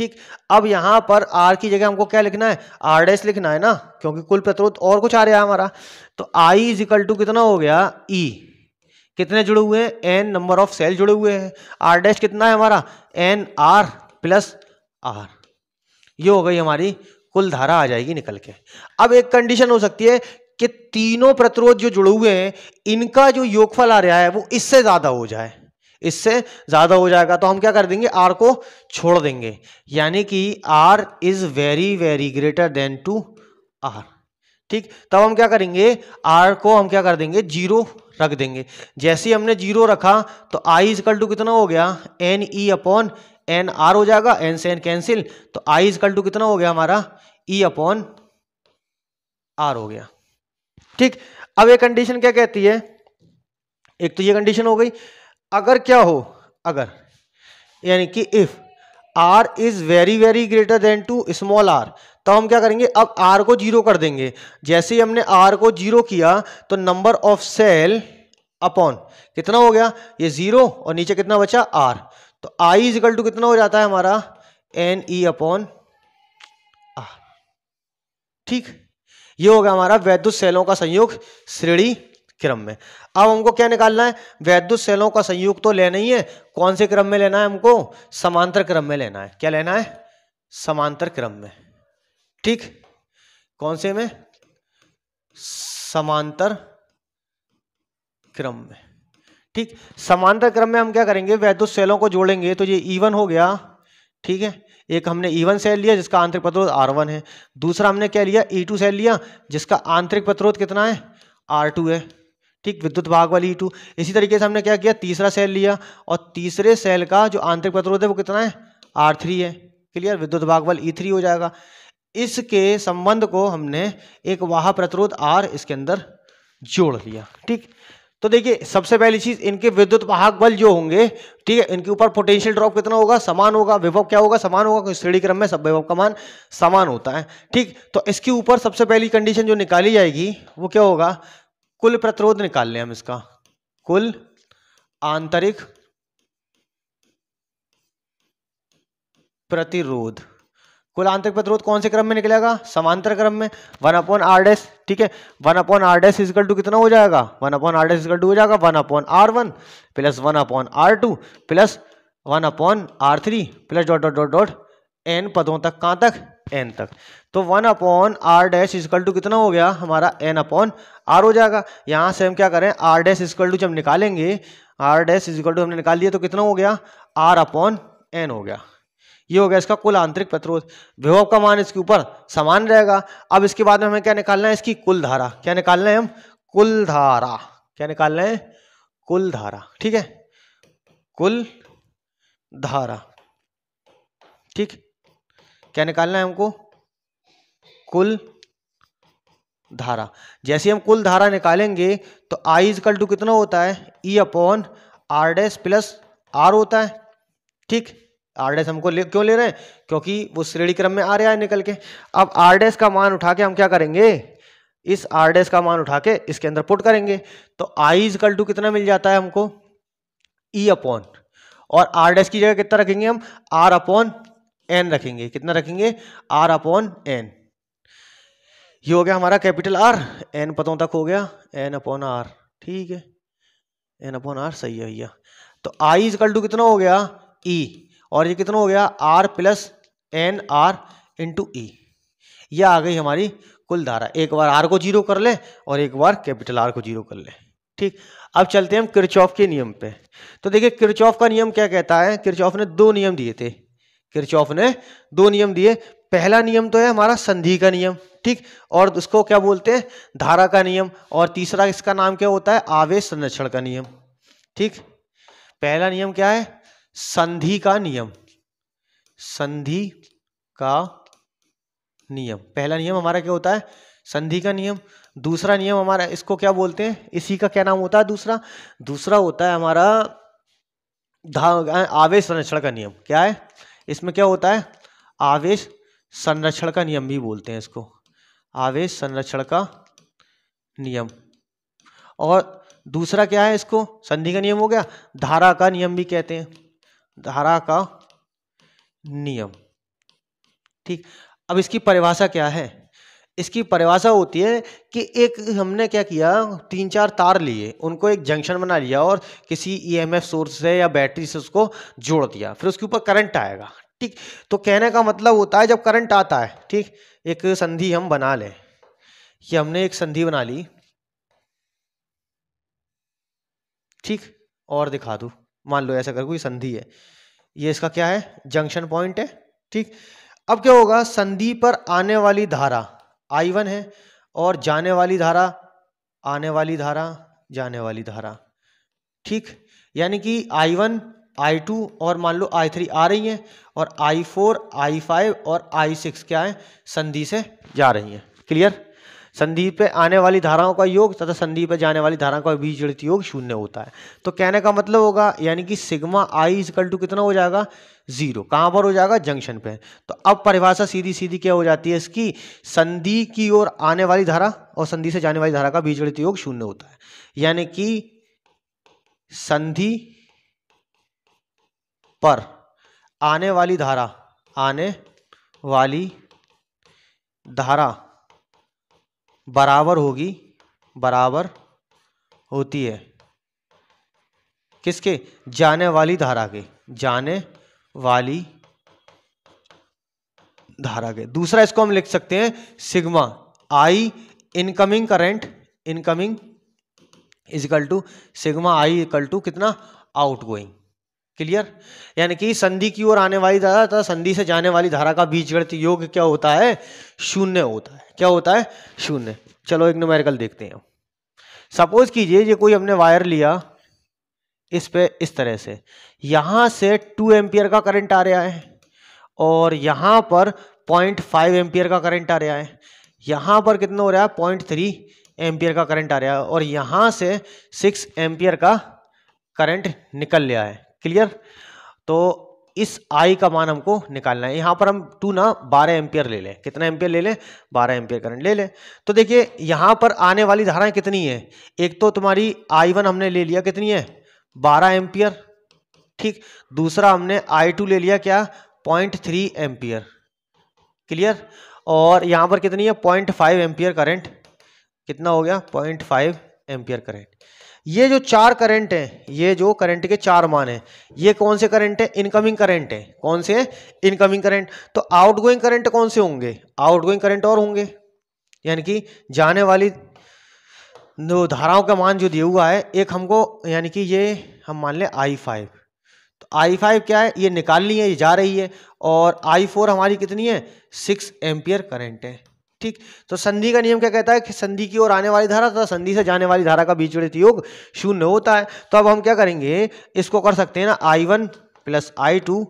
ठीक अब यहां पर आर की जगह हमको क्या लिखना है आर डैश लिखना है ना क्योंकि कुल प्रतिरोध और कुछ आ रहा है हमारा तो आई इज इक्वल टू कितना हो गया ई e. कितने जुड़े हुए हैं एन नंबर ऑफ सेल जुड़े हुए हैं आर डैश कितना है हमारा एन आर प्लस आर ये हो गई हमारी कुल धारा आ जाएगी निकल के अब एक कंडीशन हो सकती है कि तीनों प्रतिरोध जो जुड़े हुए हैं इनका जो योगफल आ रहा है वो इससे ज्यादा हो जाए इससे ज्यादा हो जाएगा तो हम क्या कर देंगे आर को छोड़ देंगे यानी कि R is very very greater than to R ठीक तब हम क्या करेंगे आर को हम क्या कर देंगे जीरो रख देंगे जैसे हमने जीरो रखा तो आई इजकल टू कितना हो गया N E upon N R हो जाएगा एन से एन कैंसिल तो आई इजकल टू कितना हो गया हमारा ई अपॉन आर हो गया ठीक अब ये कंडीशन क्या कहती है एक तो ये कंडीशन हो गई अगर क्या हो अगर यानी कि if R is very very greater than to small R तो हम क्या करेंगे अब आर को जीरो कर देंगे जैसे ही हमने आर को जीरो किया तो नंबर ऑफ सेल अपॉन कितना हो गया ये जीरो और नीचे कितना बचा आर तो आई इजिकल टू कितना हो जाता है हमारा एन ई अपॉन आर ठीक ये हो गया हमारा वैद्युत सेलों का संयोग श्रेणी क्रम में अब हमको क्या निकालना है वैद्युत सेलों का संयुक्त तो लेना ही है कौन से क्रम में लेना है हमको समांतर क्रम में लेना है क्या लेना है समांतर क्रम में ठीक कौन से में समांतर क्रम में ठीक समांतर क्रम में हम क्या करेंगे वैद्युत सेलों को जोड़ेंगे तो ये ईवन हो गया ठीक है एक हमने इवन सेल लिया जिसका आंतरिक प्रतिरोध आर है दूसरा हमने क्या लिया ई e सेल लिया जिसका आंतरिक प्रतिरोध कितना है आर है ठीक विद्युत भाग वाली ई e टू इसी तरीके से हमने क्या किया तीसरा सेल लिया और तीसरे सेल का जो आंतरिक प्रतिरोध है वो कितना है आर थ्री है क्लियर विद्युत भाग वाल ई थ्री हो जाएगा इसके संबंध को हमने एक वाह प्रतिरोध आर इसके अंदर जोड़ लिया ठीक तो देखिए सबसे पहली चीज इनके विद्युत वाहक बल जो होंगे ठीक है इनके ऊपर पोटेंशियल ड्रॉप कितना होगा समान होगा विभव क्या होगा समान होगा श्रेणी क्रम में सब विभव का मान समान होता है ठीक तो इसके ऊपर सबसे पहली कंडीशन जो निकाली जाएगी वो क्या होगा कुल प्रतिरोध निकाल लें हम इसका कुल आंतरिक प्रतिरोध कुल आंतरिक प्रतिरोध कौन से क्रम में निकलेगा समांतर क्रम में वन अपॉन आर डेस ठीक है one upon R dash equal to कितना हो जाएगा one upon R dash equal to हो जाएगा one upon R one plus one upon R two plus one upon R three plus dot dot dot dot N पदों तक कहाँ तक एन तक तो one upon R dash equal to कितना हो गया हमारा एन अपॉन आर हो जाएगा यहाँ से हम क्या करें आर डैश इजकल टू जब निकालेंगे आर डैश इजकल टू हमने निकाल लिया तो कितना हो गया आर अपॉन एन हो गया ये हो गया इसका कुल आंतरिक प्रतिरोध विभव का मान इसके ऊपर समान रहेगा अब इसके बाद में हमें क्या निकालना है इसकी कुल धारा क्या निकालना है हम कुल धारा क्या निकालना है कुल धारा ठीक है कुल धारा ठीक क्या निकालना है हमको कुल धारा जैसे हम कुल धारा निकालेंगे तो आई इजकल टू कितना होता है E upon R dash plus R होता है ठीक आर डैस हमको ले क्यों ले रहे हैं क्योंकि वो श्रेणी क्रम में आ रहा है निकल के अब आर डैस का मान उठा के हम क्या करेंगे इस आर डैस का मान उठा के इसके अंदर पुट करेंगे तो आई इजकल टू कितना मिल जाता है हमको ई e अपॉन और आर डैस की जगह कितना रखेंगे हम आर अपॉन एन रखेंगे कितना रखेंगे आर अपॉन एन ये हो गया हमारा कैपिटल आर एन पतों तक हो गया एन अपॉन आर ठीक है एन अपॉन आर सही है भैया तो आई कल टू कितना हो गया ई e, और ये कितना हो गया R plus N R into E यह आ गई हमारी कुल धारा एक बार आर को जीरो कर ले और एक बार कैपिटल आर को जीरो कर ले ठीक अब चलते हैं हम किरचॉफ के नियम पे तो देखिए किरचॉफ का नियम क्या कहता है किरचॉफ ने दो नियम दिए थे किरचॉफ ने दो नियम दिए पहला नियम तो है हमारा संधि का नियम ठीक और उसको क्या बोलते हैं धारा का नियम और तीसरा इसका नाम क्या होता है आवेश संरक्षण का नियम ठीक पहला नियम क्या है संधि का नियम संधि का नियम पहला नियम हमारा क्या होता है संधि का नियम दूसरा नियम हमारा इसको क्या बोलते हैं इसी का क्या नाम होता है दूसरा दूसरा होता है हमारा आवेश संरक्षण का नियम क्या है इसमें क्या होता है आवेश संरक्षण का नियम भी बोलते हैं इसको आवेश संरक्षण का नियम और दूसरा क्या है इसको संधि का नियम हो गया धारा का नियम भी कहते हैं धारा का नियम ठीक अब इसकी परिभाषा क्या है इसकी परिभाषा होती है कि एक हमने क्या किया तीन चार तार लिए उनको एक जंक्शन बना लिया और किसी ईएमएफ e सोर्स से या बैटरी से उसको जोड़ दिया फिर उसके ऊपर करंट आएगा ठीक तो कहने का मतलब होता है जब करंट आता है ठीक एक संधि हम बना लें कि हमने एक संधि बना ली ठीक और दिखा दूँ मान लो ऐसा कर कोई संधि है ये इसका क्या है जंक्शन पॉइंट है ठीक अब क्या होगा संधि पर आने वाली धारा I1 है और जाने वाली धारा आने वाली धारा जाने वाली धारा ठीक यानी कि आई वन आई टू और मान लो आई थ्री आ रही हैं और आई फोर आई फाइव और आई सिक्स क्या है संधि से जा रही हैं क्लियर संधि पे आने वाली धाराओं का योग तथा संधि पे जाने वाली धाराओं का बीजगणित योग शून्य होता है तो कहने का मतलब होगा यानी कि सिग्मा आई इजकल टू कितना हो जाएगा जीरो कहां पर हो जाएगा जंक्शन पे तो अब परिभाषा सीधी सीधी क्या हो जाती है इसकी संधि की ओर आने वाली धारा और संधि से जाने वाली धारा का बीजगणित योग शून्य होता है यानी कि संधि पर आने वाली धारा आने वाली धारा बराबर होगी बराबर होती है किसके जाने वाली धारा के जाने वाली धारा के दूसरा इसको हम लिख सकते हैं sigma I incoming current incoming equal to sigma I equal to कितना आउट गोइंग क्लियर यानी कि संधि की ओर आने वाली धारा तथा संधि से जाने वाली धारा का बीजगणित योग क्या होता है शून्य होता है क्या होता है शून्य चलो एक न्यूमेरिकल देखते हैं सपोज कीजिए ये कोई हमने वायर लिया इस पे इस तरह से यहाँ से टू एम्पियर का करंट आ रहा है और यहाँ पर पॉइंट फाइव एम्पियर का करंट आ रहा है यहाँ पर कितना हो रहा है पॉइंट थ्री एम्पियर का करंट आ रहा है और यहाँ से सिक्स एम्पियर का करंट निकल लिया है क्लियर तो इस आई का मान हमको निकालना है यहाँ पर हम टू ना बारह एम्पियर ले लें कितना एम्पियर ले लें बारह एम्पियर करंट ले लें तो देखिए यहाँ पर आने वाली धाराएं कितनी है एक तो तुम्हारी आई वन हमने ले लिया कितनी है 12 एम्पियर ठीक दूसरा हमने आई टू ले लिया क्या पॉइंट थ्री एम्पियर क्लियर और यहां पर कितनी है पॉइंट फाइव एम्पियर करेंट कितना हो गया पॉइंट फाइव एम्पियर करेंट ये जो चार करंट हैं ये जो करंट के चार मान हैं ये कौन से करंट हैं इनकमिंग करंट हैं कौन से हैं इनकमिंग करंट तो आउटगोइंग करंट कौन से होंगे आउटगोइंग करंट और होंगे यानी कि जाने वाली दो धाराओं का मान जो दिया हुआ है एक हमको यानी कि ये हम मान लें आई फाइव तो आई फाइव क्या है ये निकालनी है ये जा रही है और आई फोर हमारी कितनी है सिक्स एम्पियर करेंट है ठीक तो संधि का नियम क्या कहता है कि संधि की ओर आने वाली धारा तथा संधि से जाने वाली धारा का बीच बीचड़ित योग शून्य होता है तो अब हम क्या करेंगे इसको कर सकते हैं ना I one plus I two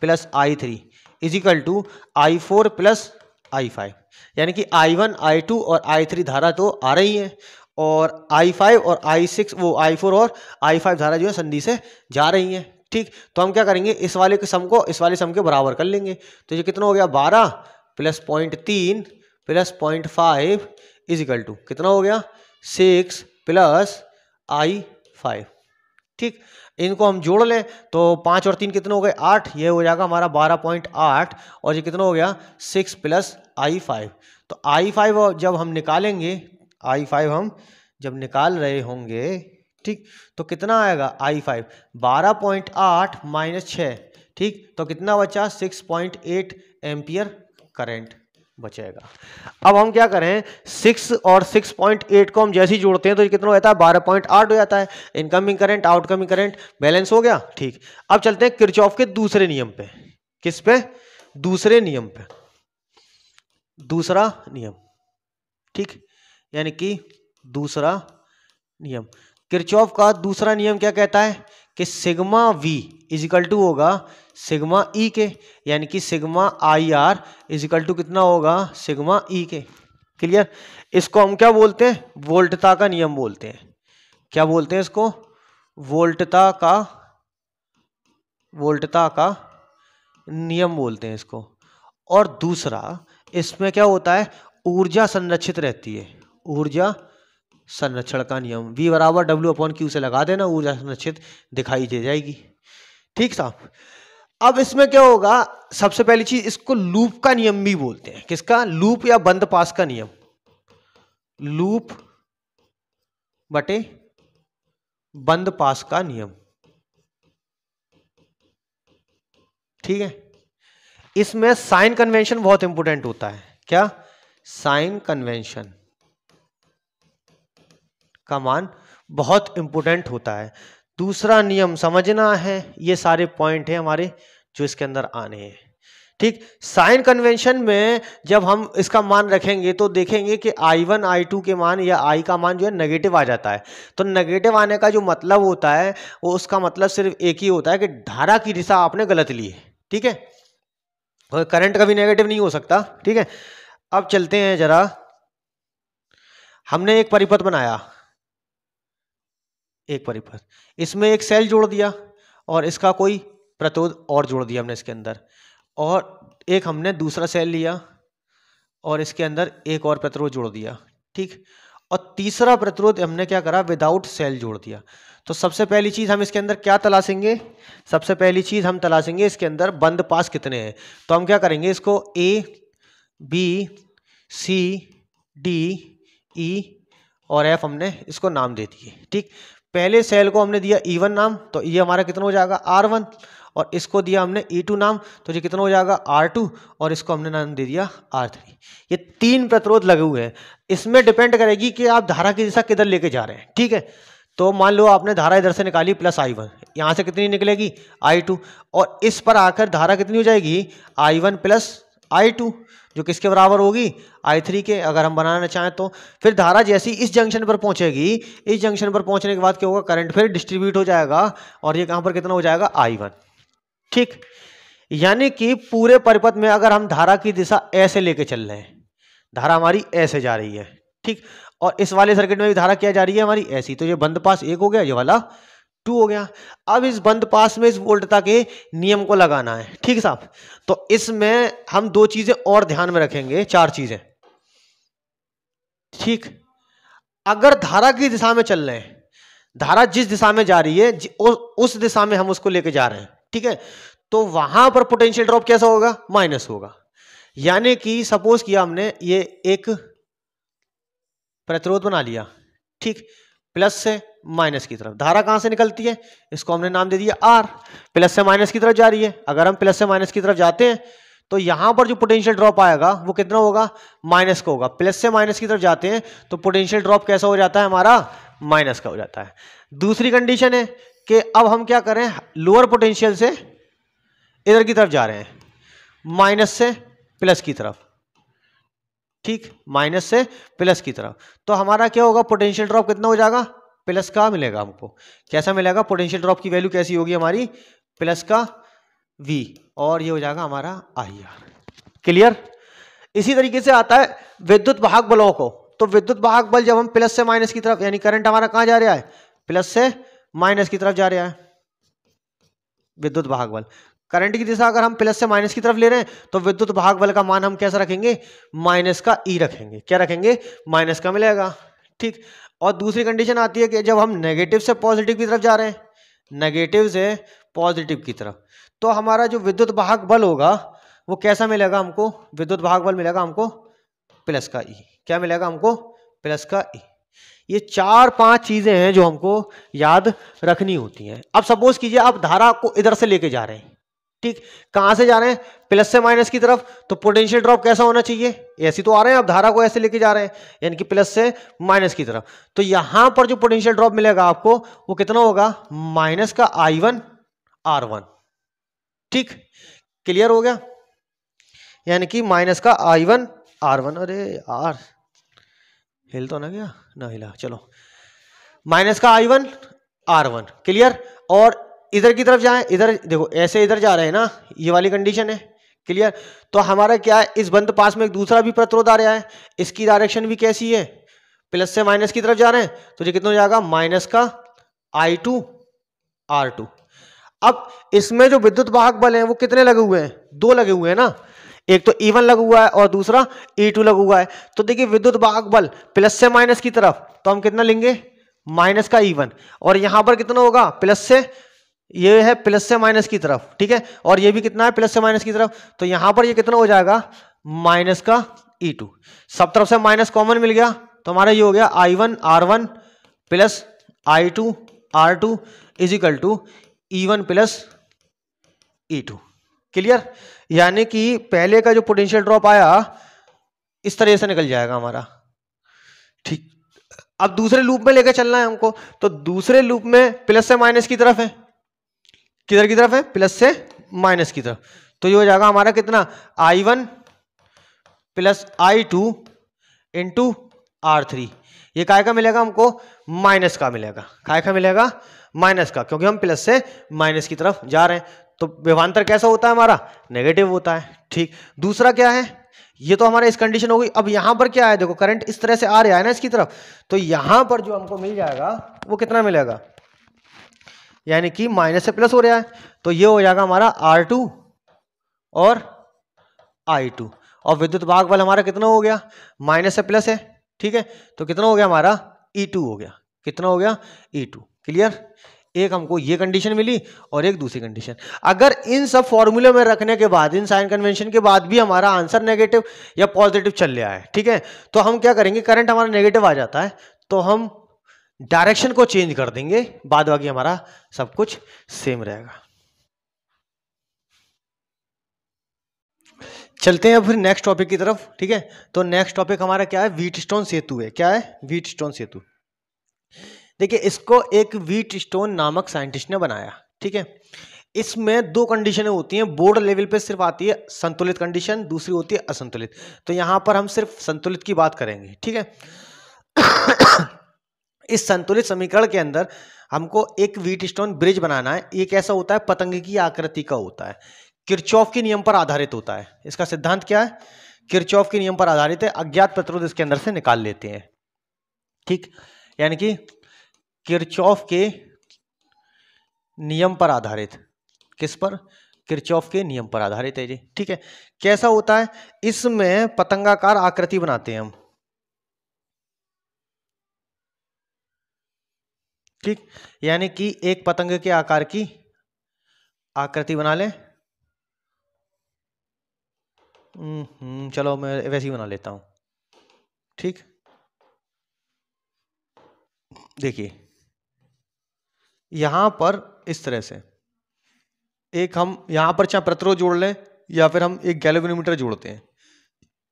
plus I three equal to I four plus I five यानी कि आई वन आई टू और आई थ्री धारा तो आ रही है और आई फाइव और आई सिक्स वो आई फोर और आई फाइव धारा जो है संधि से जा रही है ठीक तो हम क्या करेंगे इस वाले के सम को इस वाले सम के बराबर कर लेंगे तो ये कितना हो गया बारह प्लस पॉइंट तीन plus point five equal to कितना हो गया सिक्स प्लस आई फाइव ठीक इनको हम जोड़ लें तो पाँच और तीन कितने हो गए आठ ये हो जाएगा हमारा बारह पॉइंट आठ और ये कितना हो गया सिक्स प्लस आई फाइव तो आई फाइव जब हम निकालेंगे आई फाइव हम जब निकाल रहे होंगे ठीक तो कितना आएगा आई फाइव बारह पॉइंट आठ माइनस छ ठीक तो कितना बचा six point eight ampere current बचेगा अब हम क्या करें सिक्स और सिक्स पॉइंट एट को हम जैसे ही जोड़ते हैं तो कितना हो जाता है बारह पॉइंट आठ हो जाता है incoming current outcoming current balance हो गया ठीक अब चलते हैं किरचॉफ के दूसरे नियम पे किस पे दूसरे नियम पे दूसरा नियम ठीक यानी कि दूसरा नियम किरचॉफ का दूसरा नियम क्या कहता है कि सिग्मा वी इजिकल टू होगा सिग्मा ई e के यानी कि sigma I R equal to कितना होगा सिग्मा ई e के क्लियर इसको हम क्या बोलते हैं वोल्टता का नियम बोलते हैं क्या बोलते हैं इसको वोल्टता का वोल्टता का नियम बोलते हैं इसको और दूसरा इसमें क्या होता है ऊर्जा संरक्षित रहती है ऊर्जा संरक्षण का नियम वी बराबर डब्ल्यू अपॉन क्यू से लगा देना ऊर्जा संरक्षित दिखाई दे जाएगी ठीक साहब अब इसमें क्या होगा सबसे पहली चीज इसको लूप का नियम भी बोलते हैं किसका लूप या बंद पास का नियम लूप बटे बंद पास का नियम ठीक है इसमें साइन कन्वेंशन बहुत इंपॉर्टेंट होता है क्या साइन कन्वेंशन का मान बहुत इम्पोर्टेंट होता है दूसरा नियम समझना है ये सारे पॉइंट हैं हमारे जो इसके अंदर आने हैं ठीक साइन कन्वेंशन में जब हम इसका मान रखेंगे तो देखेंगे कि आई वन आई टू के मान या आई का मान जो है नेगेटिव आ जाता है तो नेगेटिव आने का जो मतलब होता है वो उसका मतलब सिर्फ एक ही होता है कि धारा की दिशा आपने गलत ली है ठीक है और करंट कभी नेगेटिव नहीं हो सकता ठीक है अब चलते हैं जरा हमने एक परिपथ बनाया एक परिपथ इसमें एक सेल जोड़ दिया और इसका कोई प्रतिरोध और जोड़ दिया हमने इसके अंदर और एक हमने दूसरा सेल लिया और इसके अंदर एक और प्रतिरोध जोड़ दिया ठीक और तीसरा प्रतिरोध हमने क्या करा विदाउट सेल जोड़ दिया तो सबसे पहली चीज़ हम इसके अंदर क्या तलाशेंगे सबसे पहली चीज़ हम तलाशेंगे इसके अंदर बंद पास कितने हैं तो हम क्या करेंगे इसको A B C D E और एफ हमने इसको नाम दे दिए ठीक पहले सेल को हमने दिया ई e वन नाम तो ये e हमारा कितना हो जाएगा आर वन और इसको दिया हमने ई e टू नाम तो ये कितना हो जाएगा आर टू और इसको हमने नाम दे दिया आर थ्री ये तीन प्रतिरोध लगे हुए हैं इसमें डिपेंड करेगी कि आप धारा की दिशा किधर लेके जा रहे हैं ठीक है तो मान लो आपने धारा इधर से निकाली प्लस आई वन यहाँ से कितनी निकलेगी आई टू और इस पर आकर धारा कितनी हो जाएगी I one plus I two जो किसके बराबर होगी आई थ्री के अगर हम बनाना चाहें तो फिर धारा जैसी इस जंक्शन पर पहुंचेगी इस जंक्शन पर पहुंचने के बाद क्या होगा करंट फिर डिस्ट्रीब्यूट हो जाएगा और ये कहां पर कितना हो जाएगा आई वन ठीक यानी कि पूरे परिपथ में अगर हम धारा की दिशा ऐसे लेके चल रहे हैं धारा हमारी ऐसे जा रही है ठीक और इस वाले सर्किट में भी धारा क्या जा रही है हमारी ऐसी तो ये बंद पास एक हो गया ये वाला टू हो गया अब इस बंद पास में इस वोल्टता के नियम को लगाना है ठीक है साहब तो इसमें हम दो चीजें और ध्यान में रखेंगे चार चीजें ठीक अगर धारा की दिशा में चल रहे हैं धारा जिस दिशा में जा रही है उस दिशा में हम उसको लेके जा रहे हैं ठीक है तो वहां पर पोटेंशियल ड्रॉप कैसा होगा माइनस होगा यानी कि सपोज किया हमने ये एक प्रतिरोध बना लिया ठीक प्लस से माइनस की तरफ धारा कहां से निकलती है इसको हमने नाम दे दिया आर प्लस से माइनस की तरफ जा रही है अगर हम प्लस से माइनस की तरफ जाते हैं तो यहां पर जो पोटेंशियल ड्रॉप आएगा वो कितना होगा माइनस का होगा प्लस से माइनस की तरफ जाते हैं तो पोटेंशियल ड्रॉप कैसा हो जाता है हमारा माइनस का हो जाता है दूसरी कंडीशन है कि अब हम क्या करें लोअर पोटेंशियल से इधर की तरफ जा रहे हैं माइनस से प्लस की तरफ ठीक माइनस से प्लस की तरफ तो हमारा क्या होगा पोटेंशियल ड्रॉप कितना हो जाएगा प्लस का मिलेगा हमको कैसा मिलेगा पोटेंशियल ड्रॉप की वैल्यू कैसी होगी हमारी प्लस का वी और ये हो जाएगा हमारा आई आर क्लियर इसी तरीके से आता है विद्युत भाग बलों को तो विद्युत भाग बल जब हम प्लस से माइनस की तरफ यानी करंट हमारा कहां जा रहा है प्लस से माइनस की तरफ जा रहा है विद्युत भाग बल करंट की दिशा अगर हम प्लस से माइनस की तरफ ले रहे हैं तो विद्युत भाग बल का मान हम कैसा रखेंगे माइनस का ई e रखेंगे क्या रखेंगे माइनस का मिलेगा ठीक और दूसरी कंडीशन आती है कि जब हम नेगेटिव से पॉजिटिव की तरफ जा रहे हैं नेगेटिव से पॉजिटिव की तरफ तो हमारा जो विद्युत भाग बल होगा वो कैसा मिलेगा हमको विद्युत भाग बल मिलेगा हमको प्लस का ई e। क्या मिलेगा हमको प्लस का ई e। ये चार पांच चीजें हैं जो हमको याद रखनी होती हैं अब सपोज कीजिए आप धारा को इधर से लेके जा रहे हैं ठीक कहां से जा रहे हैं प्लस से माइनस की तरफ तो पोटेंशियल ड्रॉप कैसा होना चाहिए ऐसी तो आ रहे हैं आप धारा को ऐसे लेके जा रहे हैं यानी कि प्लस से माइनस की तरफ तो यहां पर जो पोटेंशियल ड्रॉप मिलेगा आपको वो कितना होगा माइनस का आई वन आर वन ठीक क्लियर हो गया यानी कि माइनस का आई वन आर वन अरे आर हिल तो ना गया ना हिला चलो माइनस का I one R one clear और इधर की तरफ जाएं इधर देखो ऐसे इधर जा रहे हैं ना ये वाली कंडीशन है क्लियर तो हमारा क्या है इस बंद पास में एक दूसरा भी प्रतिरोध आ रहा है इसकी डायरेक्शन भी कैसी है प्लस से माइनस की तरफ जा रहे हैं तो ये कितना जाएगा माइनस का आई टू आर टू अब इसमें जो विद्युत वाहक बल है वो कितने लगे हुए हैं दो लगे हुए हैं ना एक तो ई e वन लगा हुआ है और दूसरा ई e टू लगा हुआ है तो देखिए विद्युत वाहक बल प्लस से माइनस की तरफ तो हम कितना लेंगे माइनस का ई e वन और यहां पर कितना होगा प्लस से ये है प्लस से माइनस की तरफ ठीक है और ये भी कितना है प्लस से माइनस की तरफ तो यहां पर ये कितना हो जाएगा माइनस का ई e टू सब तरफ से माइनस कॉमन मिल गया तो हमारा ये हो गया I one R one plus I two R two is equal to E one plus E two clear यानी कि पहले का जो पोटेंशियल ड्रॉप आया इस तरह से निकल जाएगा हमारा ठीक अब दूसरे लूप में लेकर चलना है हमको तो दूसरे लूप में प्लस से माइनस की तरफ है किधर की तरफ है प्लस से माइनस की तरफ तो ये हो जाएगा हमारा कितना I one plus I two into R three ये काय का मिलेगा हमको माइनस का मिलेगा काय का मिलेगा माइनस का क्योंकि हम प्लस से माइनस की तरफ जा रहे हैं तो विभांतर कैसा होता है हमारा नेगेटिव होता है ठीक दूसरा क्या है ये तो हमारा इस कंडीशन हो गई अब यहां पर क्या है देखो करंट इस तरह से आ रहा है ना इसकी तरफ तो यहां पर जो हमको मिल जाएगा वो कितना मिलेगा यानी कि माइनस से प्लस हो रहा है तो ये हो जाएगा हमारा आर टू और आई टू और विद्युत भाग बल हमारा कितना हो गया माइनस से प्लस है ठीक है तो कितना हो गया हमारा ई टू हो गया कितना हो गया ई टू क्लियर एक हमको ये कंडीशन मिली और एक दूसरी कंडीशन अगर इन सब फॉर्मूले में रखने के बाद इन साइन कन्वेंशन के बाद भी हमारा आंसर नेगेटिव या पॉजिटिव चल रहा है ठीक है तो हम क्या करेंगे करंट हमारा नेगेटिव आ जाता है तो हम डायरेक्शन को चेंज कर देंगे बाद बाकी हमारा सब कुछ सेम रहेगा चलते हैं फिर नेक्स्ट टॉपिक की तरफ ठीक है तो नेक्स्ट टॉपिक हमारा क्या है वीट स्टोन सेतु है क्या है वीट स्टोन सेतु देखिए इसको एक वीट स्टोन नामक साइंटिस्ट ने बनाया ठीक है इसमें दो कंडीशनें होती हैं बोर्ड लेवल पे सिर्फ आती है संतुलित कंडीशन दूसरी होती है असंतुलित तो यहां पर हम सिर्फ संतुलित की बात करेंगे ठीक है इस संतुलित समीकरण के अंदर हमको एक वीट स्टोन ब्रिज बनाना है ये कैसा होता है पतंग की आकृति का होता है किरचौफ के नियम पर आधारित होता है इसका सिद्धांत क्या है किरचौफ के नियम पर आधारित है अज्ञात प्रतिरोध इसके अंदर से निकाल लेते हैं ठीक यानी कि किरचौफ के नियम पर आधारित किस पर किरचौफ के नियम पर आधारित है जी ठीक है कैसा होता है इसमें पतंगाकार आकृति बनाते हैं हम ठीक यानी कि एक पतंग के आकार की आकृति बना लें हम्म, चलो मैं वैसे ही बना लेता हूँ ठीक देखिए यहाँ पर इस तरह से एक हम यहाँ पर चाहे प्रतिरोध जोड़ लें या फिर हम एक गैल्वेनोमीटर जोड़ते हैं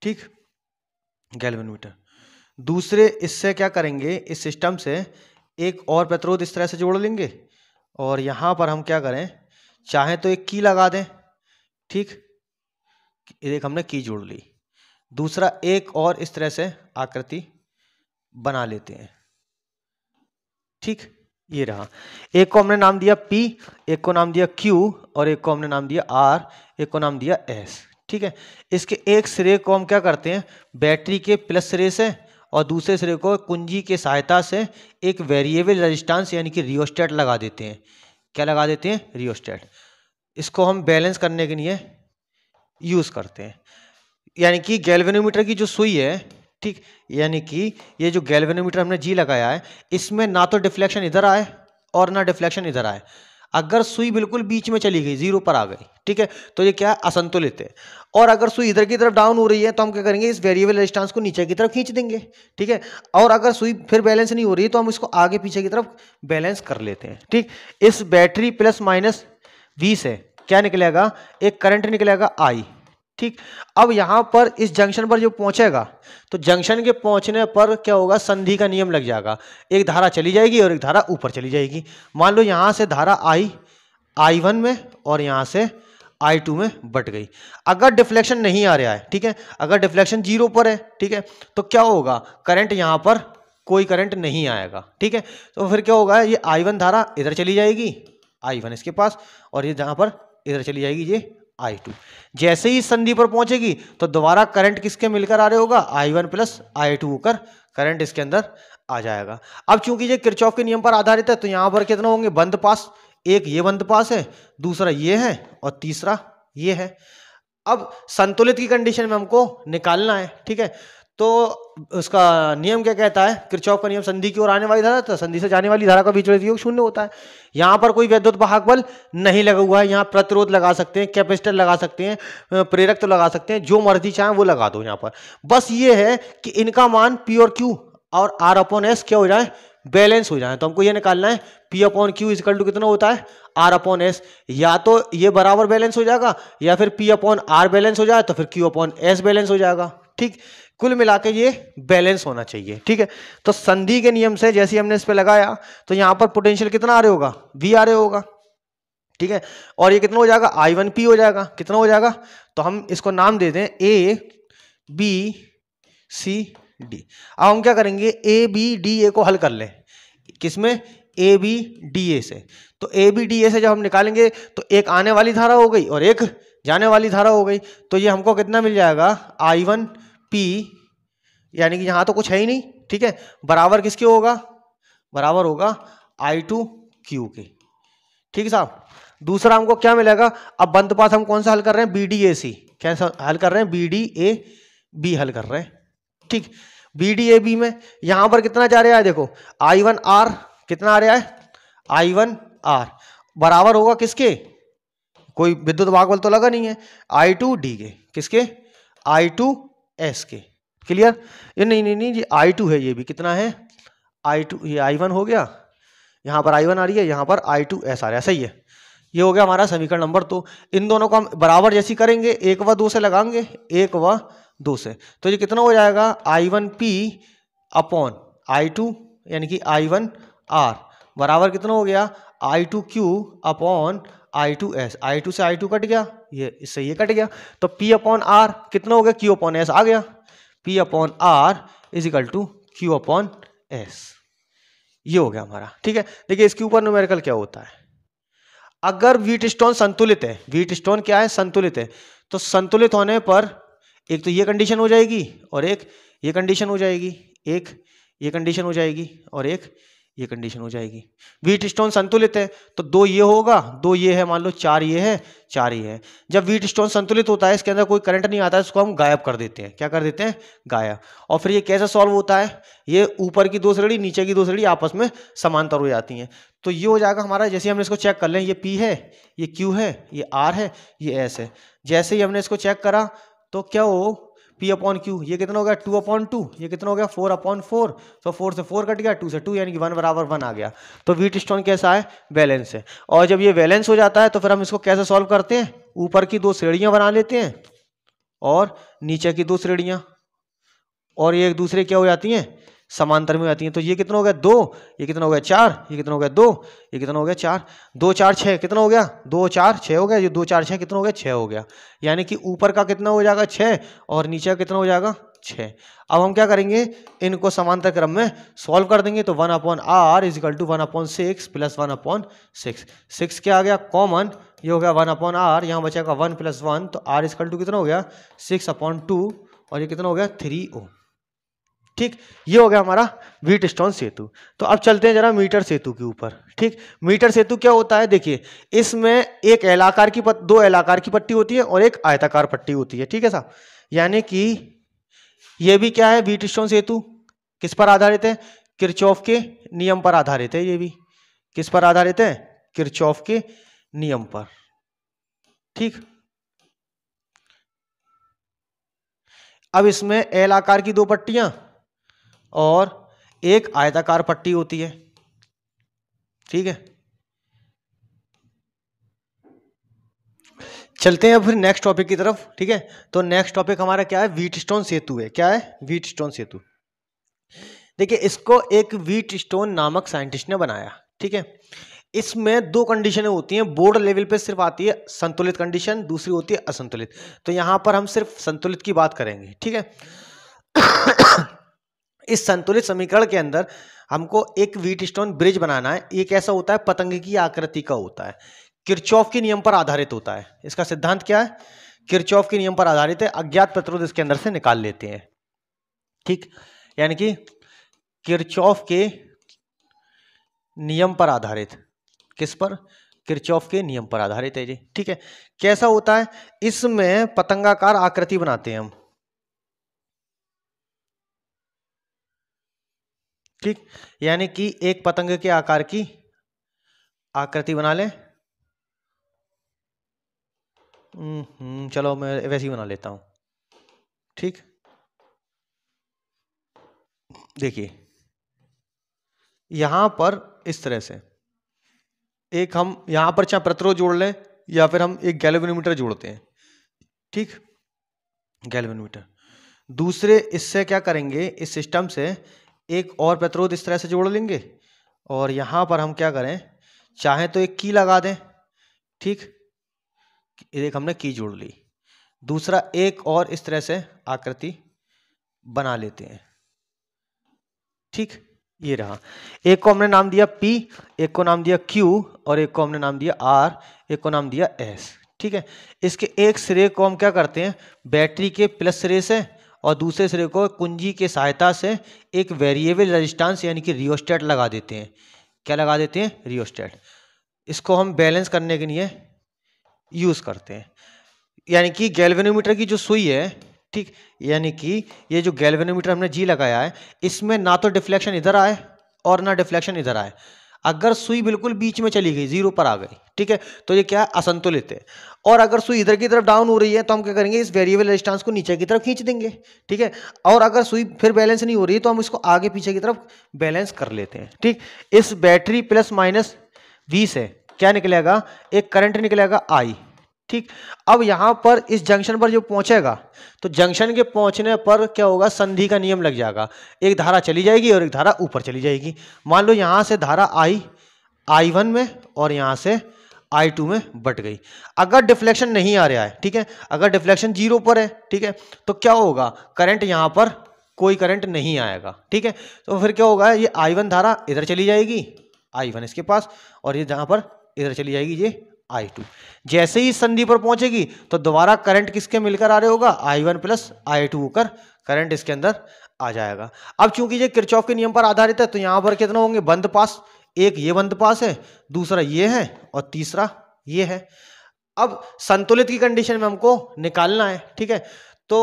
ठीक गैल्वेनोमीटर दूसरे इससे क्या करेंगे इस सिस्टम से एक और प्रतिरोध इस तरह से जोड़ लेंगे और यहाँ पर हम क्या करें चाहे तो एक की लगा दें ठीक एक हमने की जोड़ ली दूसरा एक और इस तरह से आकृति बना लेते हैं ठीक ये रहा एक को हमने नाम दिया P एक को नाम दिया Q और एक को हमने नाम दिया R एक को नाम दिया S ठीक है इसके एक सिरे को हम क्या करते हैं बैटरी के प्लस सिरे से और दूसरे सिरे को कुंजी के सहायता से एक वेरिएबल रजिस्टांस यानी कि रियोस्टेट लगा देते हैं क्या लगा देते हैं रियोस्टेट इसको हम बैलेंस करने के लिए यूज़ करते हैं यानी कि गैल्वेनोमीटर की जो सुई है ठीक यानी कि ये जो गैल्वेनोमीटर हमने जी लगाया है इसमें ना तो डिफ्लेक्शन इधर आए और ना डिफ्लेक्शन इधर आए अगर सुई बिल्कुल बीच में चली गई जीरो पर आ गई ठीक है तो ये क्या असंतुलित है और अगर सुई इधर की तरफ डाउन हो रही है तो हम क्या करेंगे इस वेरिएबल रेजिस्टेंस को नीचे की तरफ खींच देंगे ठीक है और अगर सुई फिर बैलेंस नहीं हो रही है तो हम इसको आगे पीछे की तरफ बैलेंस कर लेते हैं ठीक इस बैटरी प्लस माइनस बीस है क्या निकलेगा एक करंट निकलेगा आई ठीक अब यहां पर इस जंक्शन पर जो पहुंचेगा तो जंक्शन के पहुंचने पर क्या होगा संधि का नियम लग जाएगा एक धारा चली जाएगी और एक धारा ऊपर चली जाएगी मान लो यहां से धारा आई आई वन में और यहां से आई टू में बट गई अगर डिफ्लेक्शन नहीं आ रहा है ठीक है अगर डिफ्लेक्शन जीरो पर है ठीक है तो क्या होगा करंट यहाँ पर कोई करंट नहीं आएगा ठीक है तो फिर क्या होगा ये आई वन धारा इधर चली जाएगी आई वन इसके पास और ये जहां पर इधर चली जाएगी ये आई टू जैसे ही संधि पर पहुंचेगी तो दोबारा करंट किसके मिलकर आ रहे होगा I one plus I two होकर करंट इसके अंदर आ जाएगा अब चूंकि ये किरचौफ के नियम पर आधारित है तो यहां पर कितना होंगे बंद पास एक ये बंद पास है दूसरा ये है और तीसरा ये है अब संतुलित की कंडीशन में हमको निकालना है ठीक है तो उसका नियम क्या कहता है किरचौफ का नियम संधि की ओर आने वाली धारा तो संधि से जाने वाली धारा का बीच में योग शून्य होता है यहाँ पर कोई वैद्युत बाहक बल नहीं लगा हुआ है यहाँ प्रतिरोध लगा सकते हैं कैपेसिटर लगा सकते हैं प्रेरक तो लगा सकते हैं जो मर्जी चाहे वो लगा दो यहाँ पर बस ये है कि इनका मान पी और क्यू और आर अपॉन एस क्या हो जाए बैलेंस हो जाए तो हमको ये निकालना है P upon Q equal to कितना होता है आर अपॉन एस या तो ये बराबर बैलेंस हो जाएगा या फिर पी अपॉन आर बैलेंस हो जाए तो फिर क्यू अपॉन एस बैलेंस हो जाएगा ठीक कुल मिलाकर ये बैलेंस होना चाहिए ठीक है तो संधि के नियम से जैसे हमने इस पर लगाया तो यहां पर पोटेंशियल कितना आ रहे होगा वी आ रहे होगा ठीक है और ये कितना हो जाएगा आई वन पी हो जाएगा कितना हो जाएगा तो हम इसको नाम दे दें ए बी सी डी अब हम क्या करेंगे ए बी डी ए को हल कर लें किसमें ए बी डी ए से तो ए बी डी ए से जब हम निकालेंगे तो एक आने वाली धारा हो गई और एक जाने वाली धारा हो गई तो ये हमको कितना मिल जाएगा आई वन पी यानी कि यहाँ तो कुछ है ही नहीं ठीक है बराबर किसके होगा बराबर होगा आई टू क्यू के ठीक है साहब दूसरा हमको क्या मिलेगा अब बंद पास हम कौन सा हल कर रहे हैं बी डी ए सी कैसे हल कर रहे हैं बी डी ए बी हल कर रहे हैं ठीक बी डी ए बी में यहाँ पर कितना जा रहा है देखो आई वन आर कितना आ रहा है आई वन आर बराबर होगा किसके कोई विद्युत भाग बल तो लगा नहीं है आई टू डी के किसके आई टू एस के क्लियर ये नहीं नहीं नहीं जी आई टू है ये भी कितना है आई टू ये आई वन हो गया यहाँ पर आई वन आ रही है यहाँ पर आई टू एस आ रहा है सही है ये हो गया हमारा समीकरण नंबर दो तो। इन दोनों को हम बराबर जैसी करेंगे एक व दो से लगाएंगे एक व दो से तो ये कितना हो जाएगा I one P upon I two यानी कि आई वन आर बराबर कितना हो गया I two Q upon I two S I two से आई टू कट गया ये इससे ये कट गया तो P अपॉन आर कितना हो गया Q अपॉन एस आ गया P upon R is equal to Q upon S ये हो गया हमारा ठीक है देखिए इसके ऊपर न्यूमेरिकल क्या होता है अगर वीट स्टोन संतुलित है वीट स्टोन क्या है संतुलित है तो संतुलित होने पर एक तो ये कंडीशन हो जाएगी और एक ये कंडीशन हो जाएगी एक ये कंडीशन हो जाएगी और एक ये कंडीशन हो जाएगी वीट स्टोन संतुलित है तो दो ये होगा दो ये है मान लो चार ये है चार ये है जब वीट स्टोन संतुलित होता है इसके अंदर कोई करंट नहीं आता है इसको हम गायब कर देते हैं क्या कर देते हैं गायब और फिर ये कैसे सॉल्व होता है ये ऊपर की दो श्रेणी नीचे की दो श्रेणी आपस में समांतर हो जाती हैं तो ये हो जाएगा हमारा जैसे हमने इसको चेक कर लें ये पी है ये क्यू है ये आर है ये एस है जैसे ही हमने इसको चेक करा तो क्या हो पी अपॉन क्यू ये कितना हो गया टू अपॉन टू ये कितना हो गया फोर अपॉन फोर तो फोर से फोर कट गया टू से टू यानी कि वन बराबर वन आ गया तो वीट स्टोन कैसा है बैलेंस है और जब ये बैलेंस हो जाता है तो फिर हम इसको कैसे सॉल्व करते हैं ऊपर की दो श्रेणियां बना लेते हैं और नीचे की दो श्रेणियां और ये एक दूसरे क्या हो जाती हैं समांतर में आती हैं तो ये कितना हो गया दो ये कितना हो गया चार ये कितना हो गया दो ये कितना हो गया चार दो चार छः कितना हो गया दो चार छः हो गया ये दो चार छः कितना हो गया छः हो गया यानी कि ऊपर का कितना हो जाएगा छः और नीचे का कितना हो जाएगा छः अब हम क्या करेंगे इनको समांतर क्रम में सॉल्व कर देंगे तो one upon R equal to one upon six plus one upon six six क्या आ गया कॉमन ये हो गया वन अपॉन आर यहाँ बचेगा वन प्लस वन तो आर इजिकल टू कितना हो गया सिक्स अपॉन टू और ये कितना हो गया थ्री ओ ठीक ये हो गया हमारा वीट स्टोन सेतु तो अब चलते हैं जरा मीटर सेतु के ऊपर ठीक मीटर सेतु क्या होता है देखिए इसमें एक एलाकार की पत, दो एलाकार की पट्टी होती है और एक आयताकार पट्टी होती है ठीक है साहब यानी कि ये भी क्या है वीट स्टोन सेतु किस पर आधारित है किरचौफ के नियम पर आधारित है ये भी किस पर आधारित है किरचौफ के नियम पर ठीक अब इसमें एल आकार की दो पट्टियां और एक आयताकार पट्टी होती है ठीक है चलते हैं फिर नेक्स्ट टॉपिक की तरफ ठीक है तो नेक्स्ट टॉपिक हमारा क्या है वीट स्टोन सेतु है क्या है वीट स्टोन सेतु देखिए इसको एक वीट स्टोन नामक साइंटिस्ट ने बनाया ठीक है इसमें दो कंडीशनें होती हैं बोर्ड लेवल पे सिर्फ आती है संतुलित कंडीशन दूसरी होती है असंतुलित तो यहां पर हम सिर्फ संतुलित की बात करेंगे ठीक है इस संतुलित समीकरण के अंदर हमको एक व्हीट स्टोन ब्रिज बनाना है ये कैसा होता है पतंग की आकृति का होता है किरचौफ के नियम पर आधारित होता है इसका सिद्धांत क्या है किरचौफ के नियम पर आधारित है अज्ञात प्रतिरोध इसके अंदर से निकाल लेते हैं ठीक यानी कि किरचौफ के नियम पर आधारित किस पर किरचौफ के नियम पर आधारित है जी ठीक है कैसा होता है इसमें पतंगाकार आकृति बनाते हैं हम ठीक यानी कि एक पतंग के आकार की आकृति बना लें हम्म, चलो मैं वैसे ही बना लेता हूँ ठीक देखिए यहां पर इस तरह से एक हम यहां पर चाहे प्रतिरोध जोड़ लें या फिर हम एक गैल्वेनोमीटर जोड़ते हैं ठीक गैल्वेनोमीटर दूसरे इससे क्या करेंगे इस सिस्टम से एक और प्रतिरोध इस तरह से जोड़ लेंगे और यहाँ पर हम क्या करें चाहें तो एक की लगा दें ठीक एक हमने की जोड़ ली दूसरा एक और इस तरह से आकृति बना लेते हैं ठीक ये रहा एक को हमने नाम दिया P एक को नाम दिया Q और एक को हमने नाम दिया R एक को नाम दिया S ठीक है इसके एक सिरे को हम क्या करते हैं बैटरी के प्लस सिरे से और दूसरे सिरे को कुंजी के सहायता से एक वेरिएबल रजिस्टांस यानी कि रियोस्टेट लगा देते हैं क्या लगा देते हैं रियोस्टेट इसको हम बैलेंस करने के लिए यूज़ करते हैं यानी कि गैल्वेनोमीटर की जो सुई है ठीक यानी कि ये जो गैल्वेनोमीटर हमने जी लगाया है इसमें ना तो डिफ्लेक्शन इधर आए और ना डिफ्लेक्शन इधर आए अगर सुई बिल्कुल बीच में चली गई जीरो पर आ गई ठीक है तो ये क्या असंतुलित है और अगर सुई इधर की तरफ डाउन हो रही है तो हम क्या करेंगे इस वेरिएबल रेजिस्टेंस को नीचे की तरफ खींच देंगे ठीक है और अगर सुई फिर बैलेंस नहीं हो रही है तो हम इसको आगे पीछे की तरफ बैलेंस कर लेते हैं ठीक इस बैटरी प्लस माइनस बीस है क्या निकलेगा एक करंट निकलेगा आई ठीक अब यहां पर इस जंक्शन पर जो पहुंचेगा तो जंक्शन के पहुंचने पर क्या होगा संधि का नियम लग जाएगा एक धारा चली जाएगी और एक धारा ऊपर चली जाएगी मान लो यहां से धारा आई आई वन में और यहां से आई टू में बट गई अगर डिफ्लेक्शन नहीं आ रहा है ठीक है अगर डिफ्लेक्शन जीरो पर है ठीक है तो क्या होगा करंट यहाँ पर कोई करंट नहीं आएगा ठीक है तो फिर क्या होगा ये आई वन धारा इधर चली जाएगी आई वन इसके पास और ये जहाँ पर इधर चली जाएगी ये आई टू जैसे ही संधि पर पहुंचेगी तो दोबारा करंट किसके मिलकर आ रहे होगा I one plus I two होकर करंट इसके अंदर आ जाएगा अब चूंकि ये किरचौफ के नियम पर आधारित है तो यहां पर कितना होंगे बंद पास एक ये बंद पास है दूसरा ये है और तीसरा ये है अब संतुलित की कंडीशन में हमको निकालना है ठीक है तो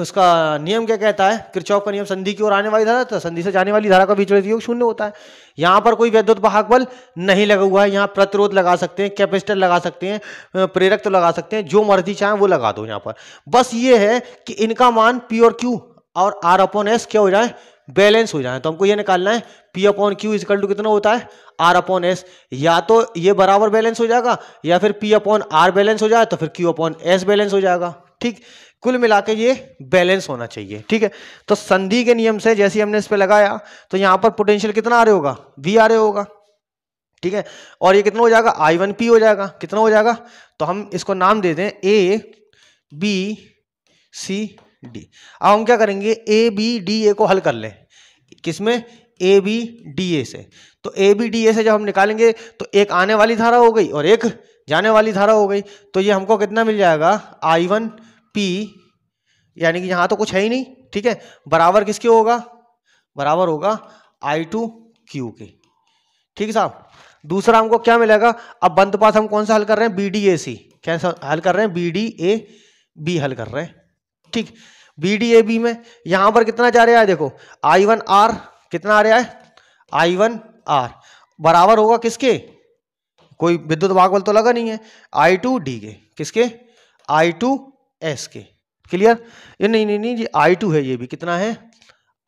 उसका नियम क्या कहता है किरचौफ का नियम संधि की ओर आने वाली धारा था तो संधि से जाने वाली धारा का बीच में योग शून्य होता है यहाँ पर कोई वैद्युत बाहक बल नहीं लगा हुआ है यहाँ प्रतिरोध लगा सकते हैं कैपेसिटर लगा सकते हैं प्रेरक तो लगा सकते हैं जो मर्जी चाहे वो लगा दो यहाँ पर बस ये है कि इनका मान पी और क्यू और आर अपॉन एस क्या हो जाए बैलेंस हो जाए तो हमको ये निकालना है P upon Q equal to कितना होता है आर अपॉन एस या तो ये बराबर बैलेंस हो जाएगा या फिर पी अपॉन आर बैलेंस हो जाए तो फिर क्यू अपॉन एस बैलेंस हो जाएगा ठीक कुल मिला के ये बैलेंस होना चाहिए ठीक है तो संधि के नियम से जैसे हमने इस पर लगाया तो यहां पर पोटेंशियल कितना आ रहे होगा वी आ रहे होगा ठीक है और ये कितना हो जाएगा आई वन पी हो जाएगा कितना हो जाएगा तो हम इसको नाम दे दें ए बी सी डी अब हम क्या करेंगे ए बी डी ए को हल कर लें किसमें ए बी डी ए से तो ए बी डी ए से जब हम निकालेंगे तो एक आने वाली धारा हो गई और एक जाने वाली धारा हो गई तो ये हमको कितना मिल जाएगा आई वन पी यानी कि यहाँ तो कुछ है ही नहीं ठीक है बराबर किसके होगा बराबर होगा आई टू क्यू के ठीक है साहब दूसरा हमको क्या मिलेगा अब बंद पास हम कौन सा हल कर रहे हैं बी डी ए सी कैसे हल कर रहे हैं बी डी ए बी हल कर रहे हैं ठीक बी डी ए बी में यहाँ पर कितना जा रहा है देखो आई वन आर कितना आ रहा है आई वन आर बराबर होगा किसके कोई विद्युत भाग बल तो लगा नहीं है आई टू डी के किसके आई टू एस के क्लियर ये नहीं नहीं नहीं ये आई टू है ये भी कितना है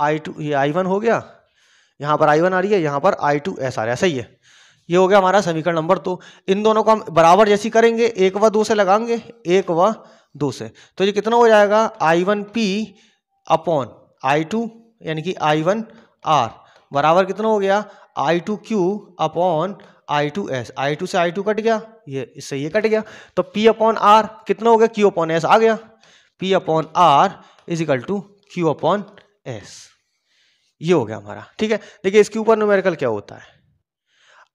आई टू ये आई वन हो गया यहाँ पर आई वन आ रही है यहाँ पर आई टू एस आ रहा है सही है ये हो गया हमारा समीकरण नंबर दो तो। इन दोनों को हम बराबर जैसी करेंगे एक व दो से लगाएंगे एक व दो से तो ये कितना हो जाएगा I one P upon I two यानी कि आई वन आर बराबर कितना हो गया I two Q upon I two S I two से आई टू कट गया ये इससे ये कट गया तो पी अपॉन आर कितना हो गया क्यू अपॉन एस आ गया P upon R is equal to Q upon S ये हो गया हमारा ठीक है देखिए इसके ऊपर न्यूमेरिकल क्या होता है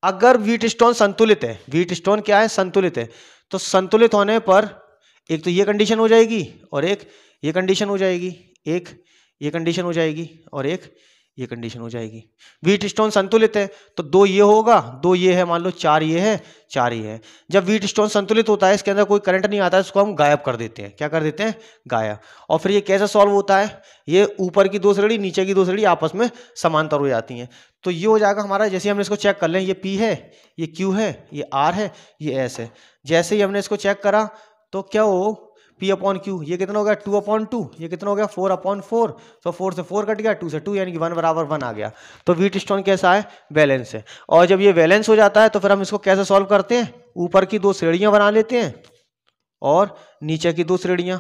अगर वीट स्टोन संतुलित है वीट स्टोन क्या है संतुलित है तो संतुलित होने पर एक तो ये कंडीशन हो जाएगी और एक ये कंडीशन हो जाएगी एक ये कंडीशन हो जाएगी और एक ये कंडीशन हो जाएगी वीट स्टोन संतुलित है तो दो ये होगा दो ये है मान लो चार ये है चार ये है जब वीट स्टोन संतुलित होता है इसके अंदर कोई करंट नहीं आता है इसको हम गायब कर देते हैं क्या कर देते हैं गायब और फिर ये कैसे सॉल्व होता है ये ऊपर की दो श्रेणी नीचे की दो श्रेणी आपस में समांतर हो जाती हैं तो ये हो जाएगा हमारा जैसे हमने इसको चेक कर लें ये पी है ये क्यू है ये आर है ये एस है जैसे ही हमने इसको चेक करा तो क्या हो पी अपॉन क्यू ये कितना हो गया टू अपॉन टू ये कितना हो गया फोर अपॉन फोर तो फोर से फोर कट गया टू से टू यानी कि वन बराबर वन आ गया तो वीट स्टोन कैसा है बैलेंस है और जब ये बैलेंस हो जाता है तो फिर हम इसको कैसे सॉल्व करते हैं ऊपर की दो श्रेणियां बना लेते हैं और नीचे की दो श्रेणियां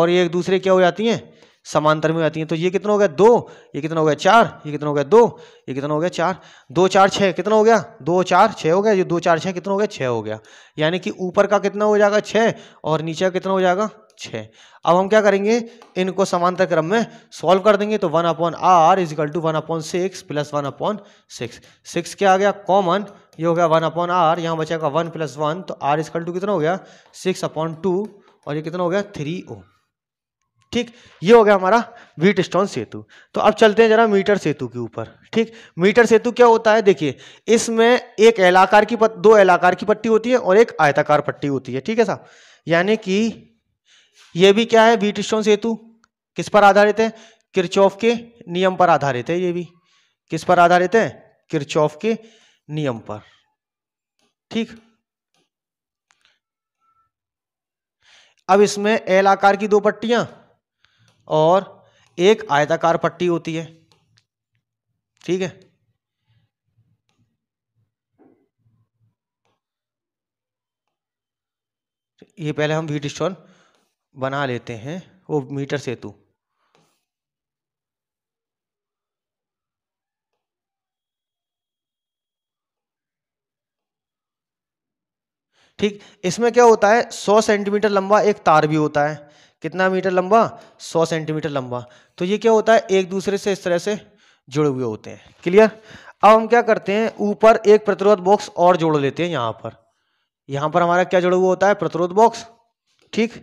और ये एक दूसरे क्या हो जाती हैं समांतर में आती हैं तो ये कितना हो गया दो ये कितना हो गया चार ये कितना हो गया दो ये कितना हो गया चार दो चार छः कितना हो गया दो चार छः हो गया ये दो चार छः कितना हो गया छः हो गया यानी कि ऊपर का कितना हो जाएगा छः और नीचे का कितना हो जाएगा छः अब हम क्या करेंगे इनको समांतर क्रम में सॉल्व कर देंगे तो one upon R equal to one upon six plus one upon six six क्या आ गया कॉमन ये हो गया वन अपॉन आर यहाँ बचेगा वन प्लस वन तो आर इजकल टू कितना हो गया सिक्स अपॉन टू और ये कितना हो गया थ्री ओ ठीक ये हो गया हमारा वीट स्टोन सेतु तो अब चलते हैं जरा मीटर सेतु के ऊपर ठीक मीटर सेतु क्या होता है देखिए इसमें एक एलाकार की पत, दो एलाकार की पट्टी होती है और एक आयताकार पट्टी होती है ठीक है साहब यानी कि ये भी क्या है वीट स्टोन सेतु किस पर आधारित है किरचौफ के नियम पर आधारित है ये भी किस पर आधारित है किरचौफ के नियम पर ठीक अब इसमें एल आकार की दो पट्टियां और एक आयताकार पट्टी होती है ठीक है ये पहले हम वीट स्टोन बना लेते हैं वो मीटर सेतु ठीक इसमें क्या होता है 100 सेंटीमीटर लंबा एक तार भी होता है कितना मीटर लंबा 100 सेंटीमीटर लंबा तो ये क्या होता है एक दूसरे से इस तरह से जुड़े हुए होते हैं क्लियर अब हम क्या करते हैं ऊपर एक प्रतिरोध बॉक्स और जोड़ लेते हैं यहाँ पर यहाँ पर हमारा क्या जुड़ा हुआ होता है प्रतिरोध बॉक्स ठीक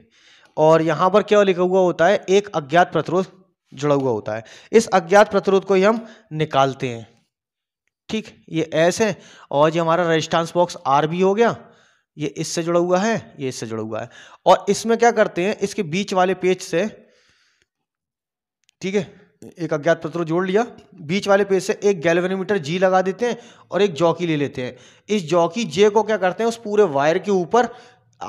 और यहाँ पर क्या लिखा हुआ होता है एक अज्ञात प्रतिरोध जुड़ा हुआ होता है इस अज्ञात प्रतिरोध को ही हम निकालते हैं ठीक ये ऐसे है और ये हमारा रजिस्टांस बॉक्स आर भी हो गया ये इससे जुड़ा हुआ है ये इससे जुड़ा हुआ है और इसमें क्या करते हैं इसके बीच वाले पेज से ठीक है एक अज्ञात पत्र जोड़ लिया बीच वाले पेज से एक गैल्वेनोमीटर जी लगा देते हैं और एक जॉकी ले लेते हैं इस जॉकी जे को क्या करते हैं उस पूरे वायर के ऊपर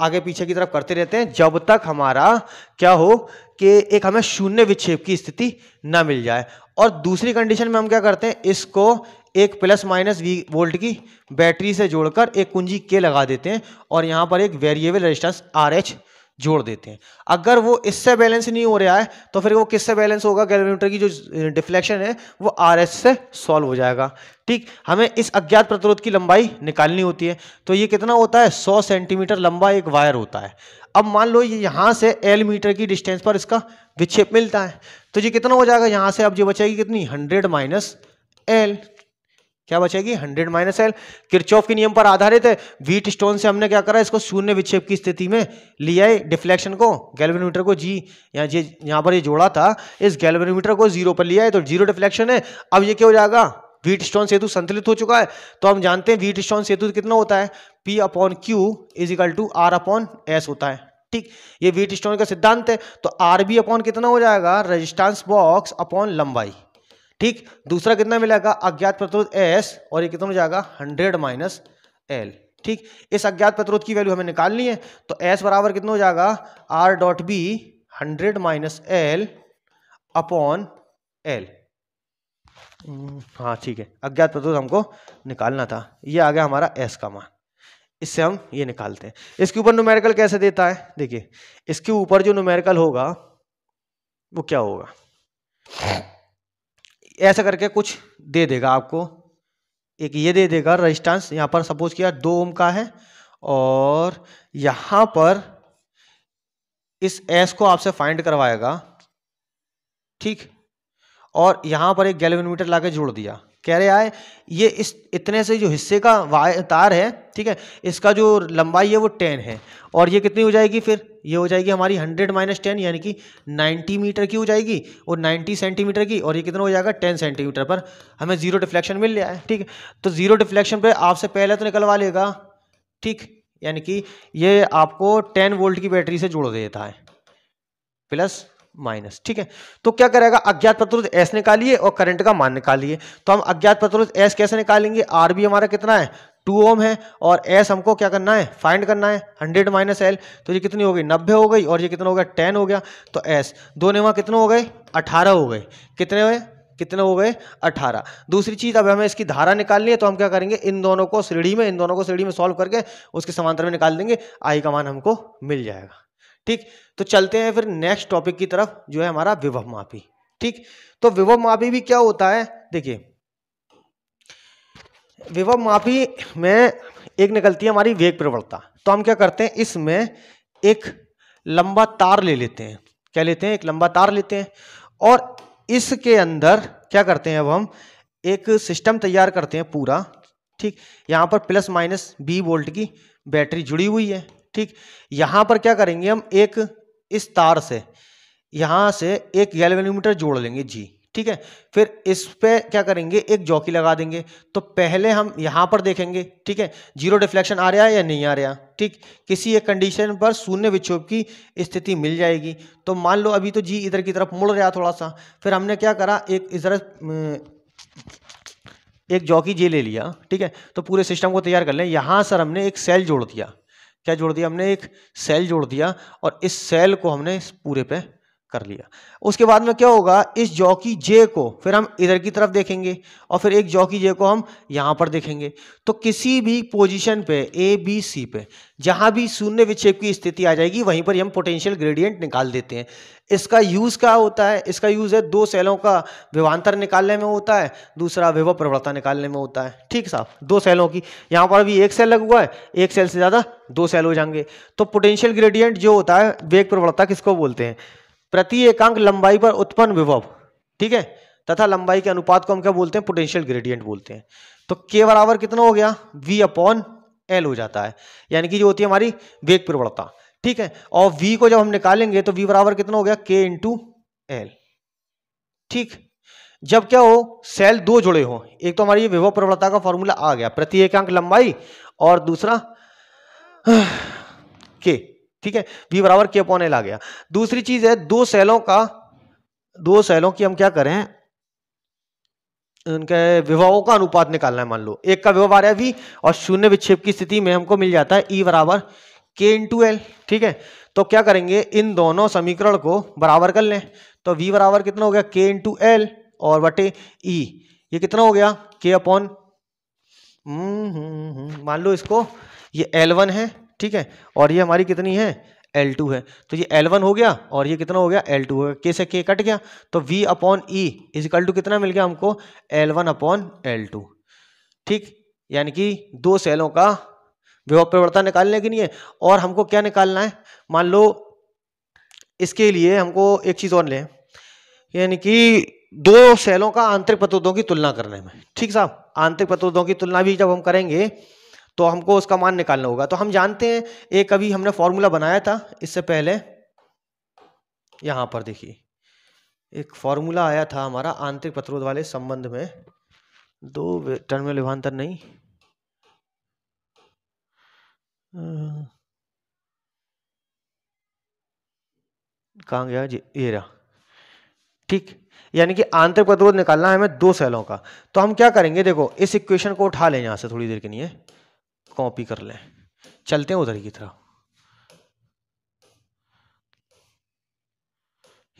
आगे पीछे की तरफ करते रहते हैं जब तक हमारा क्या हो कि एक हमें शून्य विक्षेप की स्थिति ना मिल जाए और दूसरी कंडीशन में हम क्या करते हैं इसको एक प्लस माइनस वी वोल्ट की बैटरी से जोड़कर एक कुंजी के लगा देते हैं और यहाँ पर एक वेरिएबल रेजिस्टेंस आर एच जोड़ देते हैं अगर वो इससे बैलेंस नहीं हो रहा है तो फिर वो किससे बैलेंस होगा गैलोमीटर की जो डिफ्लेक्शन है वो आर एच से सॉल्व हो जाएगा ठीक हमें इस अज्ञात प्रतिरोध की लंबाई निकालनी होती है तो ये कितना होता है सौ सेंटीमीटर लंबा एक वायर होता है अब मान लो ये यहाँ से एल मीटर की डिस्टेंस पर इसका विक्षेप मिलता है तो ये कितना हो जाएगा यहाँ से अब ये बचेगी कितनी हंड्रेड माइनस एल क्या बचेगी हंड्रेड माइनस एल किरचौफ के नियम पर आधारित है वीट स्टोन से हमने क्या करा इसको शून्य विक्षेप की स्थिति में लिया है डिफ्लेक्शन को गैल्वेनोमीटर को जी यहाँ जी यहाँ पर ये जोड़ा था इस गैल्वेनोमीटर को जीरो पर लिया है तो जीरो डिफ्लेक्शन है अब ये क्या हो जाएगा वीट स्टोन सेतु संतुलित हो चुका है तो हम जानते हैं वीट स्टोन सेतु कितना होता है P upon Q is equal to R upon S होता है ठीक ये वीट स्टोन का सिद्धांत है तो आर बी अपॉन कितना हो जाएगा रजिस्टांस बॉक्स अपॉन लंबाई ठीक दूसरा कितना मिलेगा अज्ञात प्रतिरोध एस और ये कितना हो जाएगा हंड्रेड माइनस एल ठीक इस अज्ञात प्रतिरोध की वैल्यू हमें निकालनी है तो एस बराबर कितना हो जाएगा R dot B hundred minus L upon L हाँ ठीक है अज्ञात प्रतिरोध हमको निकालना था ये आ गया हमारा एस का मान इससे हम ये निकालते हैं इसके ऊपर न्यूमेरिकल कैसे देता है देखिए इसके ऊपर जो न्यूमेरिकल होगा वो क्या होगा ऐसा करके कुछ दे देगा आपको एक ये दे देगा रजिस्टेंस यहाँ पर सपोज किया दो ओम का है और यहाँ पर इस एस को आपसे फाइंड करवाएगा ठीक और यहाँ पर एक गैल्वेनोमीटर लाके जोड़ दिया कह रहे आए ये इस इतने से जो हिस्से का वाय तार है ठीक है इसका जो लंबाई है वो टेन है और ये कितनी हो जाएगी फिर ये हो जाएगी हमारी हंड्रेड माइनस टेन यानी कि नाइन्टी मीटर की हो जाएगी और नाइन्टी सेंटीमीटर की और ये कितना हो जाएगा टेन सेंटीमीटर पर हमें जीरो डिफ्लेक्शन मिल गया है ठीक है तो जीरो डिफ्लेक्शन पर आपसे पहले तो निकलवा लेगा ठीक यानी कि ये आपको टेन वोल्ट की बैटरी से जोड़ देता है प्लस माइनस ठीक है तो क्या करेगा अज्ञात प्रतिरोध एस निकालिए और करंट का मान निकालिए तो हम अज्ञात प्रतिरोध एस कैसे निकालेंगे आर भी हमारा कितना है टू ओम है और एस हमको क्या करना है फाइंड करना है हंड्रेड माइनस एल तो ये कितनी हो गई नब्बे हो गई और ये कितना हो गया टेन हो गया तो एस दोनों वहाँ कितने हो गए अठारह हो गए कितने हुए कितने हो गए 18 दूसरी चीज अब हमें इसकी धारा निकालनी है तो हम क्या करेंगे इन दोनों को सीढ़ी में इन दोनों को सीढ़ी में सॉल्व करके उसके समांतर में निकाल देंगे आई का मान हमको मिल जाएगा ठीक तो चलते हैं फिर नेक्स्ट टॉपिक की तरफ जो है हमारा विभव मापी ठीक तो विभव मापी भी क्या होता है देखिए विभव मापी में एक निकलती है हमारी वेग प्रवणता तो हम क्या करते हैं इसमें एक लंबा तार ले लेते हैं क्या लेते हैं एक लंबा तार लेते हैं और इसके अंदर क्या करते हैं अब हम एक सिस्टम तैयार करते हैं पूरा ठीक यहां पर प्लस माइनस बी वोल्ट की बैटरी जुड़ी हुई है ठीक यहां पर क्या करेंगे हम एक इस तार से यहां से एक गैल्वेनोमीटर जोड़ लेंगे जी ठीक है फिर इस पे क्या करेंगे एक जॉकी लगा देंगे तो पहले हम यहां पर देखेंगे ठीक है जीरो डिफ्लेक्शन आ रहा है या नहीं आ रहा ठीक किसी एक कंडीशन पर शून्य विक्षोभ की स्थिति मिल जाएगी तो मान लो अभी तो जी इधर की तरफ मुड़ रहा थोड़ा सा फिर हमने क्या करा एक इधर एक जॉकी जे ले लिया ठीक है तो पूरे सिस्टम को तैयार कर लें यहां सर हमने एक सेल जोड़ दिया क्या जोड़ दिया हमने एक सेल जोड़ दिया और इस सेल को हमने इस पूरे पे कर लिया उसके बाद में क्या होगा इस जॉकी जे को फिर हम इधर की तरफ देखेंगे और फिर एक जॉकी जे को हम यहाँ पर देखेंगे तो किसी भी पोजीशन पे ए बी सी पे जहाँ भी शून्य विक्षेप की स्थिति आ जाएगी वहीं पर हम पोटेंशियल ग्रेडियंट निकाल देते हैं इसका यूज़ क्या होता है इसका यूज़ है दो सेलों का विभांतर निकालने में होता है दूसरा विभव प्रवणता निकालने में होता है ठीक साहब दो सेलों की यहाँ पर अभी एक सेल लग हुआ है एक सेल से ज़्यादा दो सेल हो जाएंगे तो पोटेंशियल ग्रेडियंट जो होता है वेग प्रवणता किसको बोलते हैं प्रति एकांक लंबाई पर उत्पन्न विभव ठीक है तथा लंबाई के अनुपात को हम क्या बोलते हैं पोटेंशियल ग्रेडियंट बोलते हैं तो के बराबर कितना हो गया वी अपॉन एल हो जाता है यानी कि जो होती है हमारी वेग प्रवणता ठीक है और वी को जब हम निकालेंगे तो वी बराबर कितना हो गया के इंटू एल ठीक जब क्या हो सेल दो जुड़े हो एक तो हमारी विभव प्रवणता का फॉर्मूला आ गया प्रति एकांक लंबाई और दूसरा के ठीक है वी बराबर के अपॉन एल आ गया दूसरी चीज है दो सेलों का दो सेलों की हम क्या करें उनके विवाहों का अनुपात निकालना है मान लो एक का विवाह आ रहा है वी और शून्य विक्षेप की स्थिति में हमको मिल जाता है ई e बराबर के इंटू एल ठीक है तो क्या करेंगे इन दोनों समीकरण को बराबर कर लें तो वी बराबर कितना हो गया के इंटू एल और बटे ई e। ये कितना हो गया के अपॉन हम्म, हम्म, हम्म, मान लो इसको ये एल वन है ठीक है और ये हमारी कितनी है एल टू है तो ये एल वन हो गया और ये कितना हो गया एल टू हो गया के से के कट गया तो V upon E equal to कितना मिल गया हमको L one upon L two ठीक यानी कि दो सेलों का विभव परिवर्तन निकालने के लिए और हमको क्या निकालना है मान लो इसके लिए हमको एक चीज़ और लें यानी कि दो सेलों का आंतरिक प्रतिरोधों की तुलना करने में ठीक साहब आंतरिक प्रतिरोधों की तुलना भी जब हम करेंगे तो हमको उसका मान निकालना होगा तो हम जानते हैं एक अभी हमने फॉर्मूला बनाया था इससे पहले यहाँ पर देखिए एक फॉर्मूला आया था हमारा आंतरिक प्रतिरोध वाले संबंध में दो टर्मिनल विभांतर नहीं कहाँ गया जी ये रहा ठीक यानी कि आंतरिक प्रतिरोध निकालना है हमें दो सेलों का तो हम क्या करेंगे देखो इस इक्वेशन को उठा लें यहाँ से थोड़ी देर के लिए कॉपी कर लें चलते हैं उधर की तरफ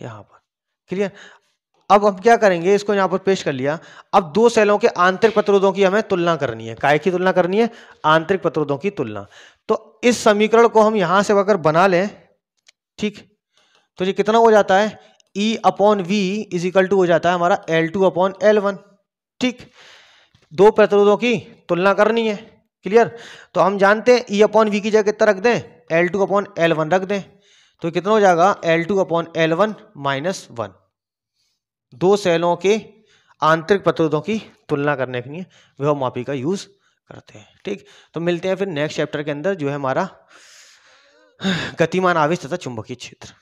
यहाँ पर क्लियर अब हम क्या करेंगे इसको यहाँ पर पेश कर लिया अब दो सेलों के आंतरिक प्रतिरोधों की हमें तुलना करनी है काय की तुलना करनी है आंतरिक प्रतिरोधों की तुलना तो इस समीकरण को हम यहाँ से अगर बना लें ठीक तो ये कितना हो जाता है E upon V is equal to हो जाता है हमारा L2 टू अपॉन एल ठीक दो प्रतिरोधों की तुलना करनी है क्लियर तो हम जानते हैं ई अपॉन वी की जगह कितना रख दें L two upon L one रख दें तो कितना हो जाएगा L two upon L one minus one दो सेलों के आंतरिक प्रतिरोधों की तुलना करने के लिए वह मापी का यूज़ करते हैं ठीक तो मिलते हैं फिर नेक्स्ट चैप्टर के अंदर जो है हमारा गतिमान आवेश तथा चुंबकीय क्षेत्र